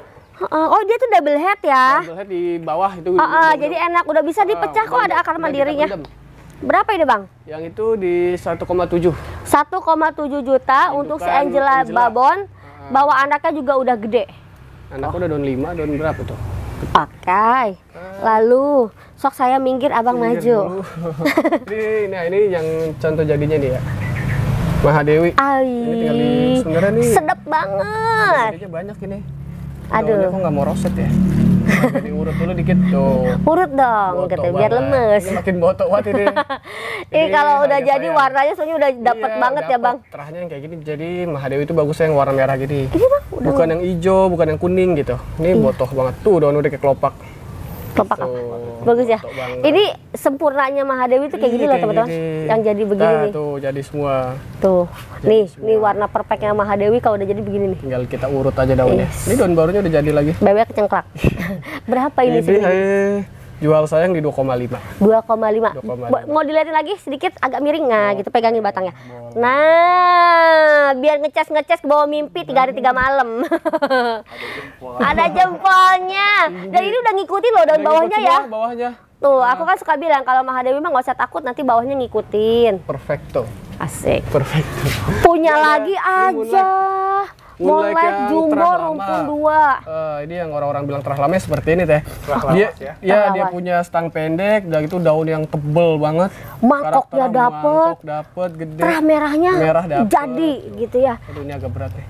oh dia tuh double head ya? Double head di bawah itu. Uh, uh, jadi enak udah bisa ah, dipecah uh, kok ada akar mandirinya. Berapa ini bang? Yang itu di 1,7 1,7 juta Indukan untuk kan si Angela, Angela. Babon uh, Bawa anaknya juga udah gede anakku oh. udah daun 5, daun berapa tuh? Pakai ah. Lalu sok saya minggir abang minggir maju ini, nah ini yang contoh jadinya nih ya Mahadewi Ai. sebenarnya nih sedap banget ini banyak ini aduh Taunya aku nggak mau roset ya jadi urut dulu dikit tuh urut dong gitu biar lemes ini makin botok banget ini ini kalau udah jadi sayang. warnanya soalnya udah iya, dapet iya, banget ya, dapet. ya bang terahnya yang kayak gini jadi Mahadewi itu bagusnya yang warna merah gini ini bang, udah bukan yang hijau bukan yang kuning gitu ini iya. botok banget tuh daun udah kayak kelopak Kompak. apa? Bagus ya. Ini sempurnanya Mahadewi itu kayak gini loh iya, teman-teman. Yang jadi begini nah, nih. Tuh jadi semua. Tuh. nih, nih warna perfectnya Mahadewi kalau udah jadi begini nih. Tinggal kita urut aja daunnya. Ini daun barunya udah jadi lagi. Bebek kecengklak. Berapa ini sih? Eh. Jual saya yang di 2,5. 2,5. Mau dilihatin lagi sedikit agak miring nah oh. gitu pegangin batangnya. Boleh. Nah, biar ngecas-ngecas ke bawah mimpi tiga hari tiga malam. Ada, jempol. Ada jempolnya. Dan ini udah ngikutin loh daun bawahnya ya. Bawahnya. Tuh, nah. aku kan suka bilang kalau Mahadewi mah nggak usah takut nanti bawahnya ngikutin. Perfecto. Asik. Perfect. Punya ya, lagi aja. Molek Jumbo Rumpun dua. Uh, ini yang orang-orang bilang terah lama ya seperti ini teh. Iya dia ya, ya dia punya stang pendek dan itu daun yang tebel banget. Mangkoknya dapet. Mangkok dapet gede. Terah merahnya merah dapet. jadi Tuh. gitu ya. Aduh ini agak berat ya.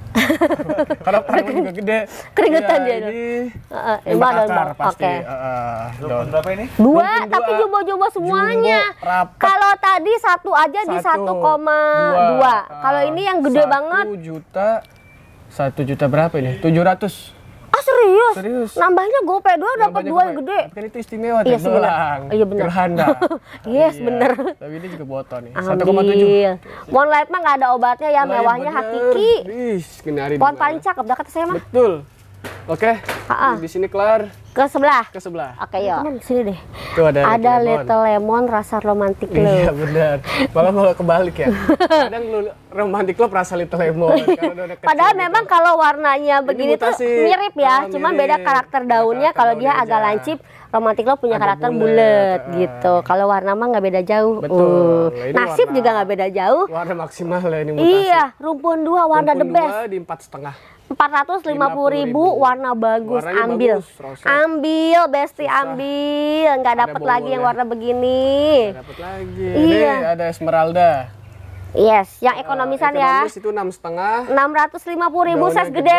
Karena terahnya juga gede. Keringetan ya, dia. Ini uh, emang pasti. Okay. Uh, daun berapa ini? Dua, dua. tapi jumbo-jumbo semuanya. Kalau tadi satu aja di satu dua Kalau ah, ini yang gede 1 banget. juta 1 juta berapa ini? tujuh ratus Ah serius? Serius. Nambahnya GoPay dua dapat dua yang gede. Kan itu istimewa iya, sih, Iya benar. Gerhana. yes, iya. benar. Tapi ini juga botol nih. Satu koma tujuh. Pon light mah nggak ada obatnya ya, mewahnya bener. hakiki. Ih, Pon paling cakep udah kata saya mah. Betul. Oke. Okay. Di sini kelar. Ke sebelah. Ke sebelah. Oke, okay, yuk. Di sini deh. Tuh ada, ada little, little lemon. lemon rasa romantik lo. Iya, benar. Malah malah kebalik ya. Kadang lu romantik lo rasa little lemon. Iya. Padahal gitu. memang kalau warnanya begini tuh mirip ya, oh, cuman beda karakter daunnya kalau dia agak lancip romantik lo punya Ada karakter bulat ah. gitu. Kalau warna mah nggak beda jauh. Betul. Uh. Nasib warna, juga nggak beda jauh. Warna maksimal ya ini mutasi. Iya, rumpun dua warna rumpun the best. Dua di empat setengah. 450 ribu, ribu warna bagus Warnanya ambil bagus, ambil besti ambil nggak dapat lagi yang warna begini dapat lagi iya. Ini ada esmeralda Yes, yang eh, ekonomisan uh, ya. itu enam setengah. Enam ratus lima puluh ribu size gede.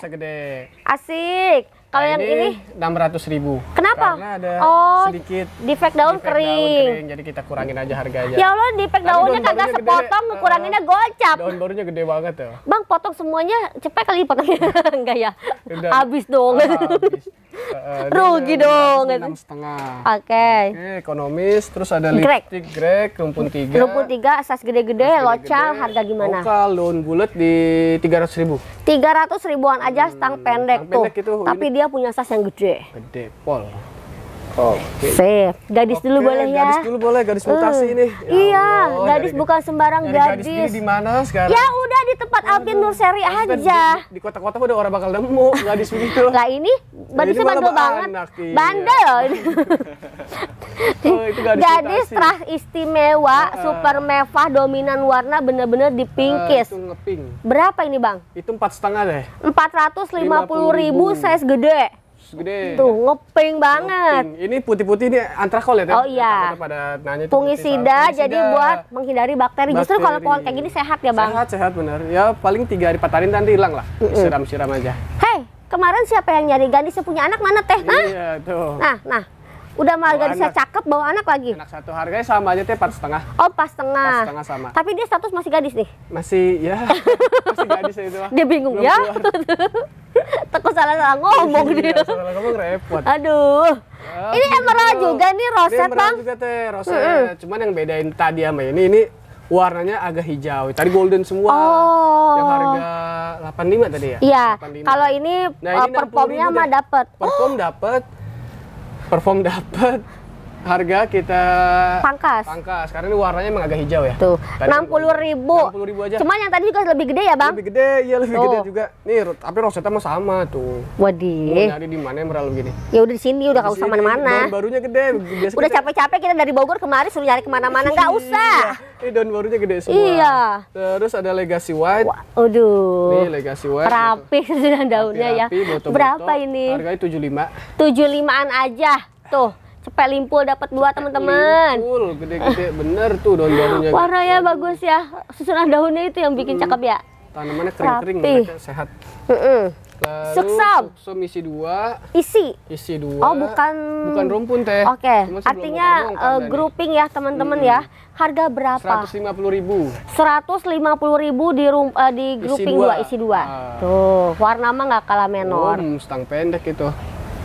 gede. gede. Asik. Kalau nah, yang ini enam ratus ribu. Kenapa? ada oh, sedikit defect daun defect kering. daun kering. Jadi kita kurangin aja harganya. Ya Allah, defect Tapi daunnya kagak sepotong, gede, kuranginnya uh, gocap. Daun barunya gede banget ya. Bang, potong semuanya cepet kali potongnya. Enggak ya? abis Habis dong. Uh, oh, abis. Uh, Rugi dong. Gitu. Enam setengah. Oke. Okay. Okay, ekonomis, terus ada grek. lipstick grek, rumpun tiga. Rumpun tiga, sas gede-gede, local, gede. harga gimana? Lokal, loan bulat di tiga ratus ribu. Tiga ratus ribuan aja stang hmm, pendek pendek tuh. itu, Tapi ini. dia punya sas yang gede. Gede, pol. Okay. Sip. Gadis okay, dulu boleh ya. Gadis dulu boleh, gadis mutasi eh. ini. Ya iya, Allah, gadis nyari, bukan sembarang gadis. Gadis di mana sekarang? Ya udah di tempat Alvin Seri aja. Di, di kota-kota udah orang bakal nemu gadis begitu. Lah ini gadisnya bandel banget. Anak, iya. Bandel ini. oh, itu gadis, gadis terah istimewa, uh, super mewah, dominan warna bener-bener di eh, pinkis. Uh, itu Berapa ini bang? Itu empat setengah deh. Empat ratus lima puluh ribu size gede segede. Tuh ngeping banget. Ngeping. Ini putih-putih ini antrakol ya? Oh iya. Pada nanya itu Fungisida, jadi buat menghindari bakteri. bakteri. Justru kalau pohon kayak gini sehat ya bang? Sehat sehat bener. Ya paling tiga hari empat hari nanti hilang lah. Siram-siram aja. Hei, kemarin siapa yang nyari gadis yang punya anak mana teh? Iya tuh. Nah, nah Udah marga bisa cakep bawa anak lagi? Anak satu harganya sama aja teh empat setengah. Oh pas setengah. Pas setengah sama. Tapi dia status masih gadis nih? Masih ya. masih gadis itu mah. Dia bingung Belum ya. Takut salah-salah ngomong iya, dia. salah ngomong repot. Aduh. Ya, ini emerald juga nih roset ini bang. juga teh roset. Mm -hmm. Cuman yang bedain tadi sama ini ini warnanya agak hijau. Tadi golden semua. Oh. Yang harga 85 tadi ya? Iya. Kalau ini, nah, ini eh, performnya mah dapet. Perform oh. dapat perform dapat harga kita pangkas. Pangkas. Karena ini warnanya emang agak hijau ya. Tuh, enam puluh ribu. Enam ribu aja. Cuma yang tadi juga lebih gede ya bang? Lebih gede, ya lebih tuh. gede juga. Nih, tapi rosetnya masih sama tuh. Wadih. Mau nyari di mana yang emerald begini? Ya udah di sini, udah kau usah mana-mana. barunya gede. Biasa udah capek-capek kita... dari Bogor kemarin suruh nyari kemana-mana, nggak iya, usah. Iya. daun barunya gede semua. Iya. Terus ada legacy white. Waduh. Ini legacy white. Gitu. Rapi sudah daunnya ya. Rapi, boto -boto. Berapa ini? Harganya tujuh lima. Tujuh limaan aja. Tuh. Cepet limpul dapat dua teman-teman. Limpul gede-gede bener tuh daun daunnya. Warnanya gitu. Ya bagus ya. Susunan daunnya itu yang bikin hmm. cakep ya. Tanamannya kering-kering mereka sehat. Mm -mm. Lalu suksum. suksum isi dua. Isi. Isi dua. Oh bukan. Bukan rumpun teh. Oke. Okay. Artinya uh, grouping ya teman-teman hmm. ya. Harga berapa? Seratus lima puluh ribu. Seratus lima puluh ribu di rum, uh, eh, di grouping isi dua. dua isi dua. Ah. Tuh warna mah nggak kalah menor. Oh, stang pendek itu.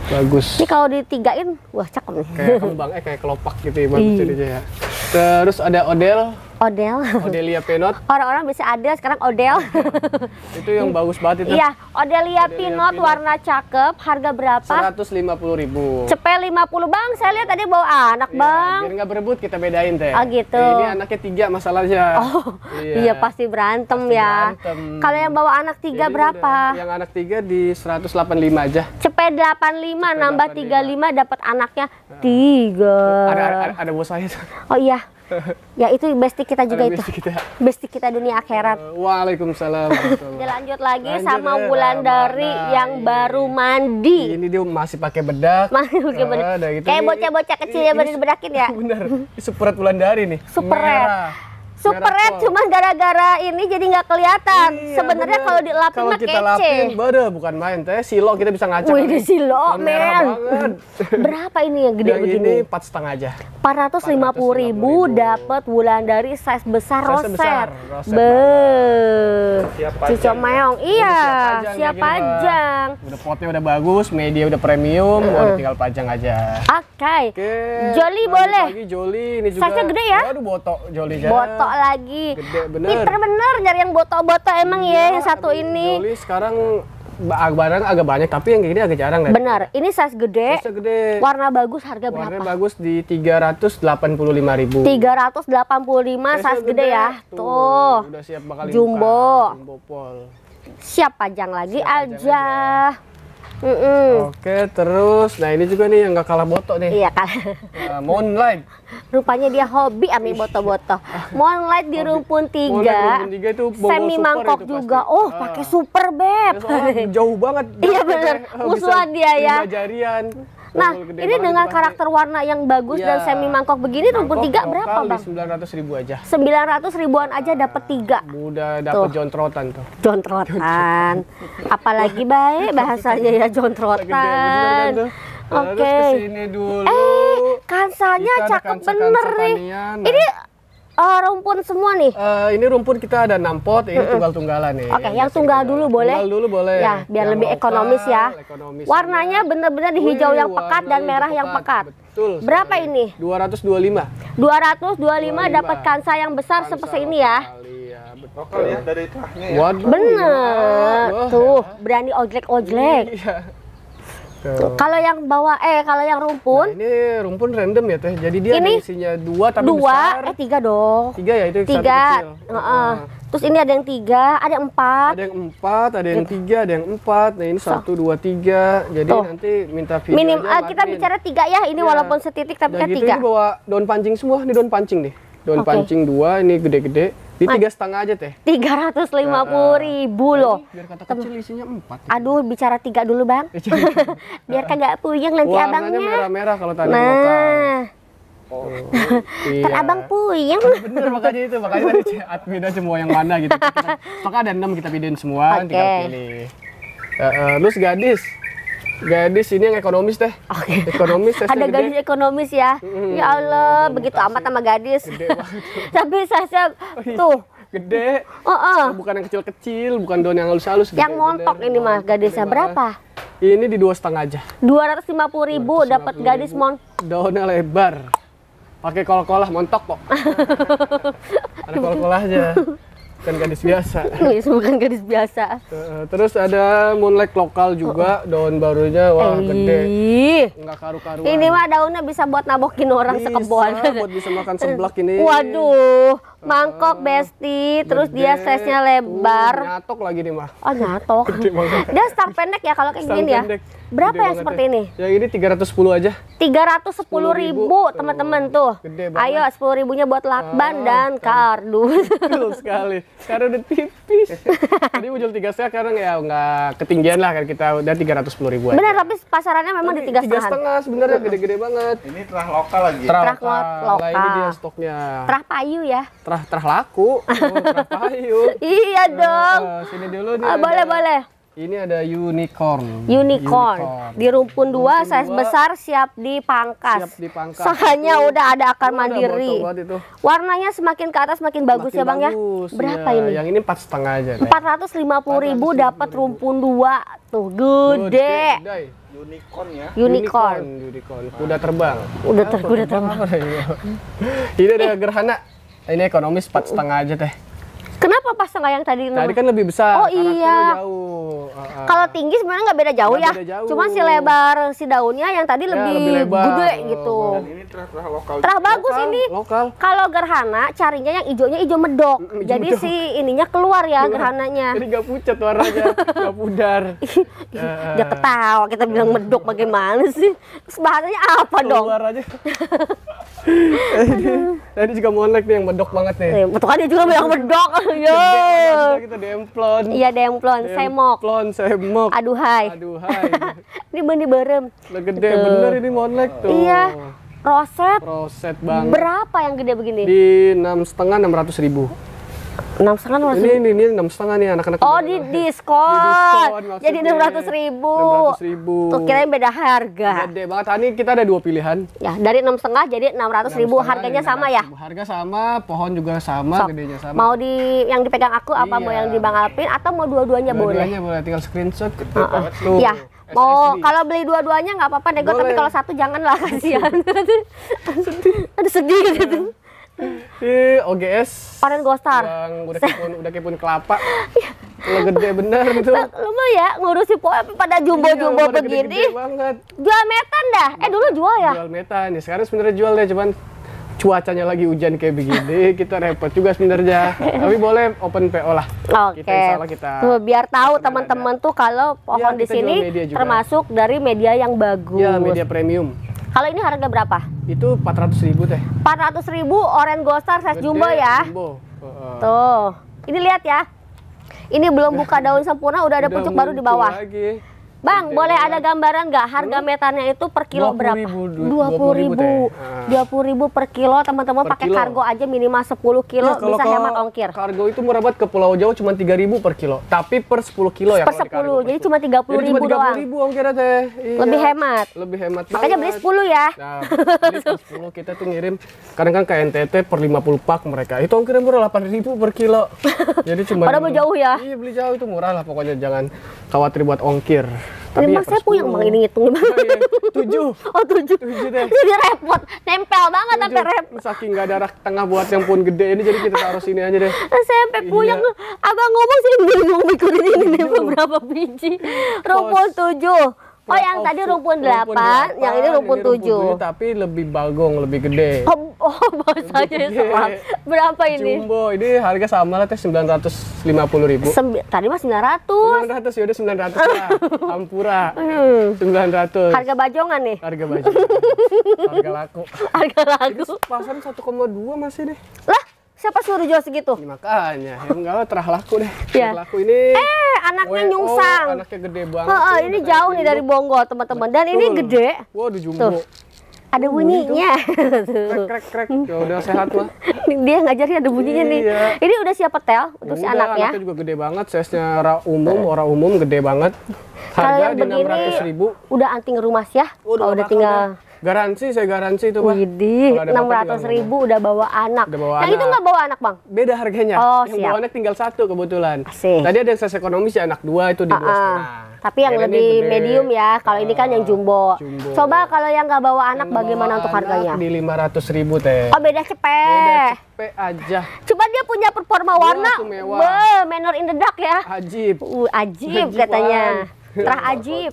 Bagus. Ini kalau ditigain, wah cakep nih. Kayak kembang, eh kayak kelopak gitu ya, bagus iya. jadinya ya. Terus ada odel, Odell. Odelia Pinot. Orang-orang bisa ada sekarang Odell. itu yang bagus banget itu. Iya, Odelia, Odelia Pinot, Pinot, warna cakep, harga berapa? puluh ribu. Cepel 50 bang, saya lihat tadi bawa anak ya, bang. Biar nggak berebut kita bedain teh. Oh gitu. Eh, ini anaknya tiga masalahnya. Oh, iya, ya, pasti berantem pasti ya. Berantem. Kalau yang bawa anak tiga Jadi berapa? Udah, yang anak tiga di 185 aja. Cepel 85, lima nambah 35, 35 dapat anaknya tiga. Ada, ada, ada bos saya. Oh iya. ya itu besti kita juga Ada itu. Besti kita. besti kita dunia akhirat. Eh, waalaikumsalam. dilanjut lanjut lagi lanjut sama ya, bulan dari yang ini. baru mandi. Ini dia masih pakai bedak. Masih pakai ah, bedak. Gitu Kayak bocah-bocah kecil yang baru dibedakin ya. Bener. Superet bulan dari nih. Superet. Merah super red cuma gara-gara ini jadi nggak kelihatan. Iya, Sebenarnya kalau dilapin kalau kita kece. lapin, bade, bukan main teh silo kita bisa ngaca. Wih, di silo, men. Berapa ini yang gede yang begini? Ini empat setengah aja. Empat ratus lima puluh ribu dapat bulan dari size besar size roset. Besar, roset Be. Cico meong, iya. Siap pajang. Udah potnya udah bagus, media udah premium, uh. tinggal pajang aja. Oke. Okay. Okay. Joli boleh. Lagi Joli ini juga. size gede ya? Aduh, botok Joli. Botok botok lagi. Gede bener. Pinter bener nyari yang botok-botok emang ya, ya yang satu ini. Joli sekarang barang ah, agak banyak tapi yang kayak gini agak jarang deh. Benar. Ini size gede. Size gede. Warna bagus harga berapa? Warna bagus di 385.000. 385 size, size gede, gede ya. Tuh. Tuh. Udah siap bakal jumbo. Jumbo pol. Siap pajang lagi Siap aja. aja. Mm -mm. Oke, terus, nah ini juga nih yang gak kalah boto nih. Iya kalah. Uh, moonlight. Rupanya dia hobi ami boto-boto. Ah. Moonlight di rumpun tiga. Moonlight di rumpun tiga itu semi mangkok itu juga. Pasti. Oh, ah. pakai super beb. Ya, jauh banget. Iya bener. Ya. Oh, Musuhan dia ya. Jarian. Nah, nah ini dengan karakter warna yang bagus ya, dan iya. semi mangkok begini mangkok rumput tiga berapa, Bang? Sembilan ratus ribu aja. Sembilan ratus ribuan aja dapat tiga. Udah dapat jontrotan tuh. Jontrotan. Apalagi baik bahasanya ya jontrotan. Kan Oke. Okay. Eh, kansanya cakep kansa bener nih. Nah. Ini uh, rumpun semua nih? Uh, ini rumpun kita ada enam pot, ini mm tunggal-tunggalan nih. Oke, okay, yang, yang tunggal dulu boleh? Tunggal dulu boleh. Ya, biar yang lebih ekonomis ya. Ekonomis Warnanya benar-benar di hijau yang pekat dan merah yang pekat. Betul. Berapa ini? 225. 225, lima dapat kansa yang besar kansa seperti ini ya. Oh, Lokal ya dari tehnya ya. Waduh, Bener. Tuh, ya. berani ojlek-ojlek. Iya. Kalau yang bawa eh kalau yang rumpun. Nah, ini rumpun random ya teh. Jadi dia ini isinya dua tapi dua, besar. eh tiga dong. Tiga ya itu tiga. Kecil. Uh -uh. Uh. Terus ini ada yang tiga, ada yang empat. Ada yang empat, ada yang gitu. tiga, ada yang empat. Nah ini so. satu dua tiga. Jadi Tuh. nanti minta video. Minim uh, kita bicara tiga ya. Ini ya. walaupun setitik tapi nah, kan gitu, tiga. Ini bawa daun pancing semua. Ini daun pancing nih. Daun okay. pancing dua. Ini gede-gede di tiga setengah aja teh. Tiga ratus lima puluh ribu loh. Ini biar kata kecil isinya empat. Aduh bicara tiga dulu bang. Eh, biar kagak puyeng nanti Warnanya abangnya. Warnanya merah-merah kalau tadi nah. Lokal. Oh, iya. Kan abang puyeng. Iya, bener makanya itu makanya tadi admin semua yang mana gitu. Maka ada enam kita pilihin semua, okay. tinggal pilih. Uh, uh, lus gadis, gadis ini yang ekonomis deh. Oke. Okay. Ekonomis. Ada gede. gadis ekonomis ya. Hmm, ya Allah, hmm, begitu amat sama gadis. Gede Tapi saya oh iya, tuh gede. Oh, Bukan yang kecil-kecil, bukan daun yang halus-halus. Yang gede, montok gede. ini mah gadisnya berapa? Ini di dua setengah aja. Dua ratus lima puluh ribu dapat gadis montok. Daunnya lebar. Pakai kol-kolah montok kok. Ada kol-kolahnya. bukan gadis biasa Iya, bukan gadis biasa terus ada moonlight lokal juga oh. daun barunya wah Eih. gede nggak karu-karuan ini mah daunnya bisa buat nabokin orang bisa, sekebon buat bisa makan seblak ini waduh mangkok besti terus dia size-nya lebar uh, nyatok lagi nih mah oh nyatok dia star pendek ya kalau kayak gini ya Berapa yang ya seperti ya. ini? Yang ini 310 aja. 310 ribu, ribu teman-teman tuh. Ayo 10 ribunya buat lakban ah, dan kan. kardus. Betul sekali sekarang udah tipis tadi muncul tiga setengah sekarang ya nggak ketinggian lah kan kita udah tiga ratus puluh ribu aja. bener tapi pasarannya memang di tiga setengah setengah sebenarnya gede-gede banget ini terah lokal lagi terah, terah lokal, lokal. Nah, ini dia stoknya terah payu ya terah terah laku oh, terah payu iya dong uh, sini dulu nih uh, boleh boleh ini ada unicorn. Unicorn. unicorn. Di rumpun dua rumpun size dua, besar siap dipangkas. Siap dipangkas. Soalnya itu, udah ada akar mandiri. Itu. Warnanya semakin ke atas makin bagus makin ya bang ya? bagus, ya. Berapa ya. ini? Yang ini empat setengah aja. Empat ratus lima puluh ribu dapat rumpun dua tuh gede. gede unicorn ya. Unicorn. Unicorn. Kuda terbang. Udah ter, Udah terbang. ini ada gerhana. Ini ekonomis empat setengah aja teh. Kenapa pas nggak yang tadi? Tadi kan lebih besar. Oh iya. Kalau tinggi sebenarnya nggak beda jauh ya. Cuma si lebar si daunnya yang tadi ya, lebih, lebih gede gitu. Oh, Dan terah, bagus ini. Kalau gerhana carinya yang hijaunya hijau medok. Jadi si ininya keluar ya keluar. gerhananya. Jadi nggak pucat warnanya, nggak pudar. Dia ketawa kita bilang medok bagaimana sih? Sebenarnya apa dong? Keluar aja. tadi, tadi juga mau nih yang medok banget nih. Eh, betul kan dia juga yang medok. Yo. kita demplon. Iya demplon, semok. Demplon, semok. Aduhai. Aduhai. ini bener berem. Lah gede gitu. bener ini monlek tuh. Iya. Roset. Roset banget. Berapa yang gede begini? Di enam setengah enam ratus ribu enam setengah masih ini ini, ini enam setengah nih anak-anak oh di diskon, di diskon jadi enam ratus ribu enam ribu tuh kirain beda harga beda banget ah, Ini kita ada dua pilihan ya dari enam setengah jadi enam ratus ribu harganya sama ya harga sama pohon juga sama so, gedenya sama mau di yang dipegang aku apa iya. mau yang di Bang Alpin atau mau dua-duanya dua boleh dua-duanya boleh tinggal screenshot gitu uh -uh. ya mau kalau beli dua-duanya nggak apa-apa nego tapi kalau satu janganlah kasihan sedih Ada sedih gitu Ih, OGS. Panen Gostar. Yang udah kepun udah kepun kelapa. Lo gede bener gitu. lo mah ya ngurusi po pada jumbo-jumbo iya, begini. Gede -gede banget. Jual metan dah. Eh dulu jual ya? Jual metan. Ya, sekarang sebenarnya jual deh cuman cuacanya lagi hujan kayak begini kita repot juga sebenarnya tapi boleh open PO lah oke okay. kita, kita tuh, biar tahu teman-teman tuh kalau pohon ya, di sini termasuk dari media yang iya, bagus ya media premium kalau ini harga berapa? Itu 400 ribu teh. 400 ribu Orange gosar saya size jumbo ya. Jumbo. Tuh, ini lihat ya. Ini belum buka daun sempurna, udah ada pucuk baru di bawah. Lagi. Bang, boleh ada gambaran nggak harga metannya itu per kilo 20 berapa? Dua puluh ribu, dua puluh ribu per kilo. Teman-teman pakai kargo aja minimal 10 iya, kilo bisa hemat ongkir. Kargo itu merabat ke Pulau Jawa cuma tiga ribu per kilo, tapi per 10 kilo ya. Per 10, jadi cuma tiga puluh ribu doang. Tiga ribu ongkirnya teh. Iya. Lebih hemat. Lebih hemat. Makanya beli 10 ya. Nah, beli 10 kita tuh ngirim kadang kan ke NTT per 50 pak mereka. Itu ongkirnya murah delapan ribu per kilo. jadi cuma. Padahal jauh ya. Iya beli jauh itu murah lah pokoknya jangan khawatir buat ongkir. Tapi ya, saya punya emang ini ngitung lima. Iya. Tujuh. Oh tujuh. Tujuh deh. Jadi repot, nempel banget sampai repot. Saking gak ada rak tengah buat yang pun gede ini, jadi kita taruh sini aja deh. Nah, saya sampai iya. punya, abang ngomong sih bingung mikirin ini nih beberapa biji. Rokok tujuh. Oh yang tadi rumpun 8, rumpun 8 yang ini rumpun, ini rumpun 7. Tapi lebih bagong, lebih gede. Oh, oh bahasanya sama Berapa ini? Jumbo, ini harga sama lah teh 950 ribu. Sembi tadi mah 900. 900, yaudah 900 lah. Ampura, hmm. 900. Harga bajongan nih? Harga bajongan. harga laku. Harga laku. Ini pasaran 1,2 masih deh. Lah? Siapa suruh jual segitu? Iya, makanya, ya enggak terah laku deh. Yeah. Terah laku ini. Eh, anaknya WO, nyungsang. Anaknya gede banget. Oh, ini jauh nih dari Bonggol, teman-teman. Dan ini hmm. gede. Waduh, jumbo. Tuh. Ada oh, bunyinya. Tuh. Krek, krek, krek. Hmm. Ya udah sehat lah. Dia ngajarin ada bunyinya iya. nih. Ini udah siapa petel untuk udah, si anaknya. Anaknya juga gede banget. Size-nya umum, orang umum gede banget. Harga Kalau di begini, 600 ribu. udah anting rumah sih ya. Udah, udah tinggal... Udah Garansi, saya garansi itu, Bang. Widi, 600 ribu udah bawa anak. Udah bawa yang anak. itu nggak bawa anak, Bang? Beda harganya. Oh, yang siap. bawa anak tinggal satu kebetulan. Asik. Tadi ada yang ses ekonomis ya anak dua itu di dua uh setengah. Tapi yang Bedanya lebih gede. medium ya, kalau uh, ini kan yang ah, jumbo. jumbo. Coba kalau yang nggak bawa anak yang bagaimana bawa untuk anak harganya? Di 500 ribu teh. Oh beda cepet. Beda cepet aja. Cuma dia punya performa iya, warna, be, menor in the dark ya. Ajib. Uh, ajib, ajib katanya. Wan. Terah ajib.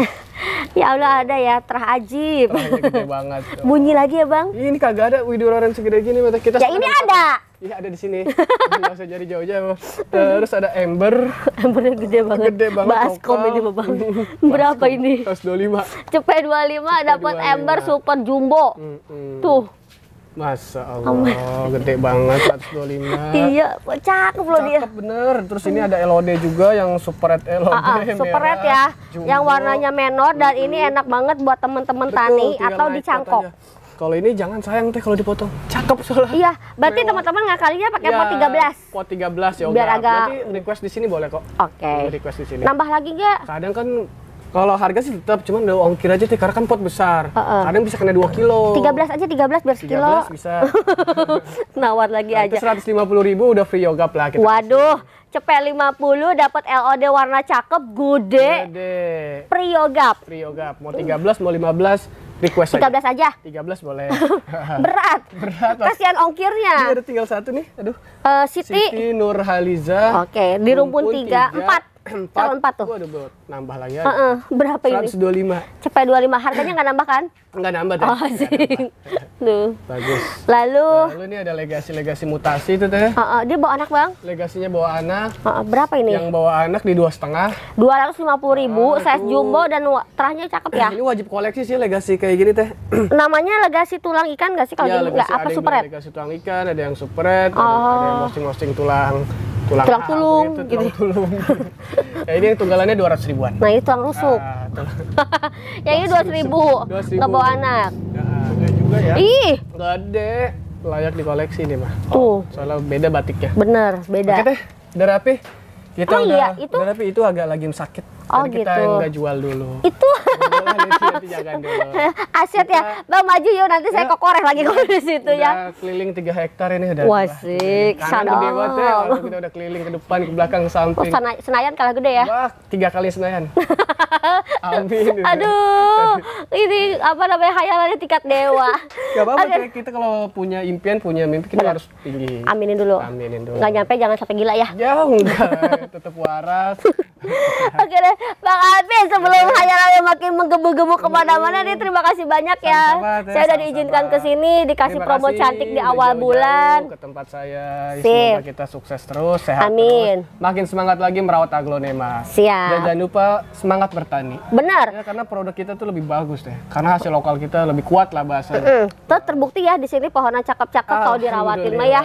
ya Allah ada ya, terah ajib. gede banget. Bunyi lagi ya bang? Ini kagak ada widuraran segede gini, mata kita. Ya ini ada. Iya ada di sini. Nggak usah jadi jauh-jauh. Terus ada ember. Embernya gede banget. Gede banget. Baskom ini bang. Berapa ini? lima. Cepet 25 dapat ember super jumbo. Tuh. Masa Allah, oh, gede banget 425. Iya, cakep loh dia. Cakep bener. Terus ini ada LOD juga yang superet LOD uh, ah, uh, ah, red ya, Jumbo. yang warnanya menor dan ini enak banget buat temen-temen tani atau dicangkok Kalau ini jangan sayang teh kalau dipotong. Cakep soalnya. Iya, berarti teman-teman nggak pakai ya, pot 13. Pot 13 ya Biar agak... Berarti request di sini boleh kok. Oke. Okay. Request di sini. Nambah lagi nggak? Kadang kan kalau harga sih tetap, cuman udah ongkir aja sih karena kan pot besar. Uh -uh. Kadang bisa kena 2 kilo. 13 aja 13 biar sekilo. 13 bisa. Nawar lagi nah, aja. Itu puluh ribu udah free yoga lah kita. Waduh, kasih. cepet 50 dapat LOD warna cakep gede. Gede. Priyogap. Priyogap. Mau 13 mau 15 request 13 aja. aja. 13 boleh. Berat. Berat. Kasihan ongkirnya. Ini ada tinggal satu nih. Aduh. Uh, Siti. Siti Nurhaliza. Oke, okay. di rumpun 3 4 empat. Calon empat tuh. udah buat nambah lagi. Uh -uh. Berapa 125. ini? 125. Cepet 25. Harganya nggak nambah kan? Nggak nambah deh. Oh, sih. Tuh. Bagus. Lalu. Lalu ini ada legasi-legasi mutasi itu teh. Uh -uh. Dia bawa anak bang? Legasinya bawa anak. Uh -uh. Berapa ini? Yang bawa anak di dua setengah. Dua ratus lima puluh ribu. Uh, size jumbo dan terahnya cakep ya. ini wajib koleksi sih legasi kayak gini teh. Namanya legasi tulang ikan nggak sih kalau ya, legasi, apa superet? Legasi tulang ikan, ada yang superet, oh. ada, yang mosting-mosting tulang tulang tulang tulung gitu. Tulang gitu. tulung. ya, ini yang tunggalannya dua ratus ribuan. Nah itu yang rusuk. Ah, tuh. yang ini dua ribu, nggak bawa anak. Nggak ya, juga ya. Ih. Nggak ada layak dikoleksi nih mah. Tuh. soalnya beda batiknya. Bener, beda. Oke deh, udah rapi. Kita oh iya, udah, iya, itu udah, tapi itu agak lagi sakit. Oh Jadi gitu. Kita nggak jual dulu. Itu. Aset ya, bang maju yuk nanti ya, saya kokoreh lagi kalau di situ ya. Keliling 3 hektar ini udah. Wasik, sana. gede ya, kita udah keliling ke depan, ke belakang, ke samping. Oh, Senayan kalah gede ya? Wah, tiga kali Senayan. Amin. Aduh, ini apa namanya hayalannya tingkat dewa. Gak apa-apa, okay. kita kalau punya impian, punya mimpi kita harus tinggi. Aminin dulu. Aminin dulu. Gak nyampe jangan sampai gila ya. Ya enggak, tetap waras. Oke deh, Bang Alvin sebelum lalu makin menggebu-gebu kemana-mana nih terima kasih banyak ya. saya udah diizinkan ke sini, dikasih promo cantik di awal bulan. Ke tempat saya, semoga kita sukses terus, sehat Amin. Makin semangat lagi merawat aglonema. Siap. Dan jangan lupa semangat bertani. Benar. Ya, karena produk kita tuh lebih bagus deh, karena hasil lokal kita lebih kuat lah bahasanya. Tuh terbukti ya di sini pohonnya cakep-cakep kalau dirawatin mah ya.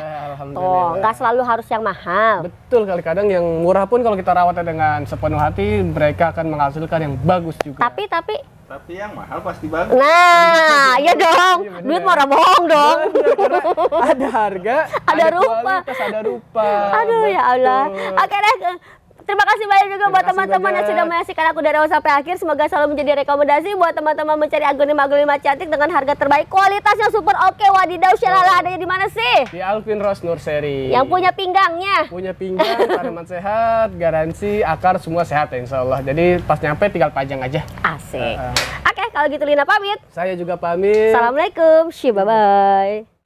Tuh nggak selalu harus yang mahal. Betul kali kadang yang murah pun kalau kita rawatnya dengan sepenuh hati mereka akan menghasilkan yang bagus juga. Tapi tapi tapi yang mahal pasti bagus. Nah, ya dong. Iya, Duit mah bohong dong. Iya, ada harga, ada, ada rupa, kualitas, ada rupa. Aduh Betul. ya Allah. Oke deh, Terima kasih banyak juga Terima buat teman-teman yang sudah menyaksikan aku dari awal sampai akhir. Semoga selalu menjadi rekomendasi buat teman-teman mencari agonim-agonim cantik dengan harga terbaik, kualitasnya super oke. Okay. Wadidaw, Shalala adanya di mana sih? Di Alvin Rose Nursery. Yang punya pinggangnya. Punya pinggang, tanaman sehat, garansi, akar semua sehat insya Allah. Jadi pas nyampe tinggal pajang aja. Asik. Uh -uh. Oke, okay, kalau gitu Lina pamit. Saya juga pamit. Assalamualaikum. See bye bye.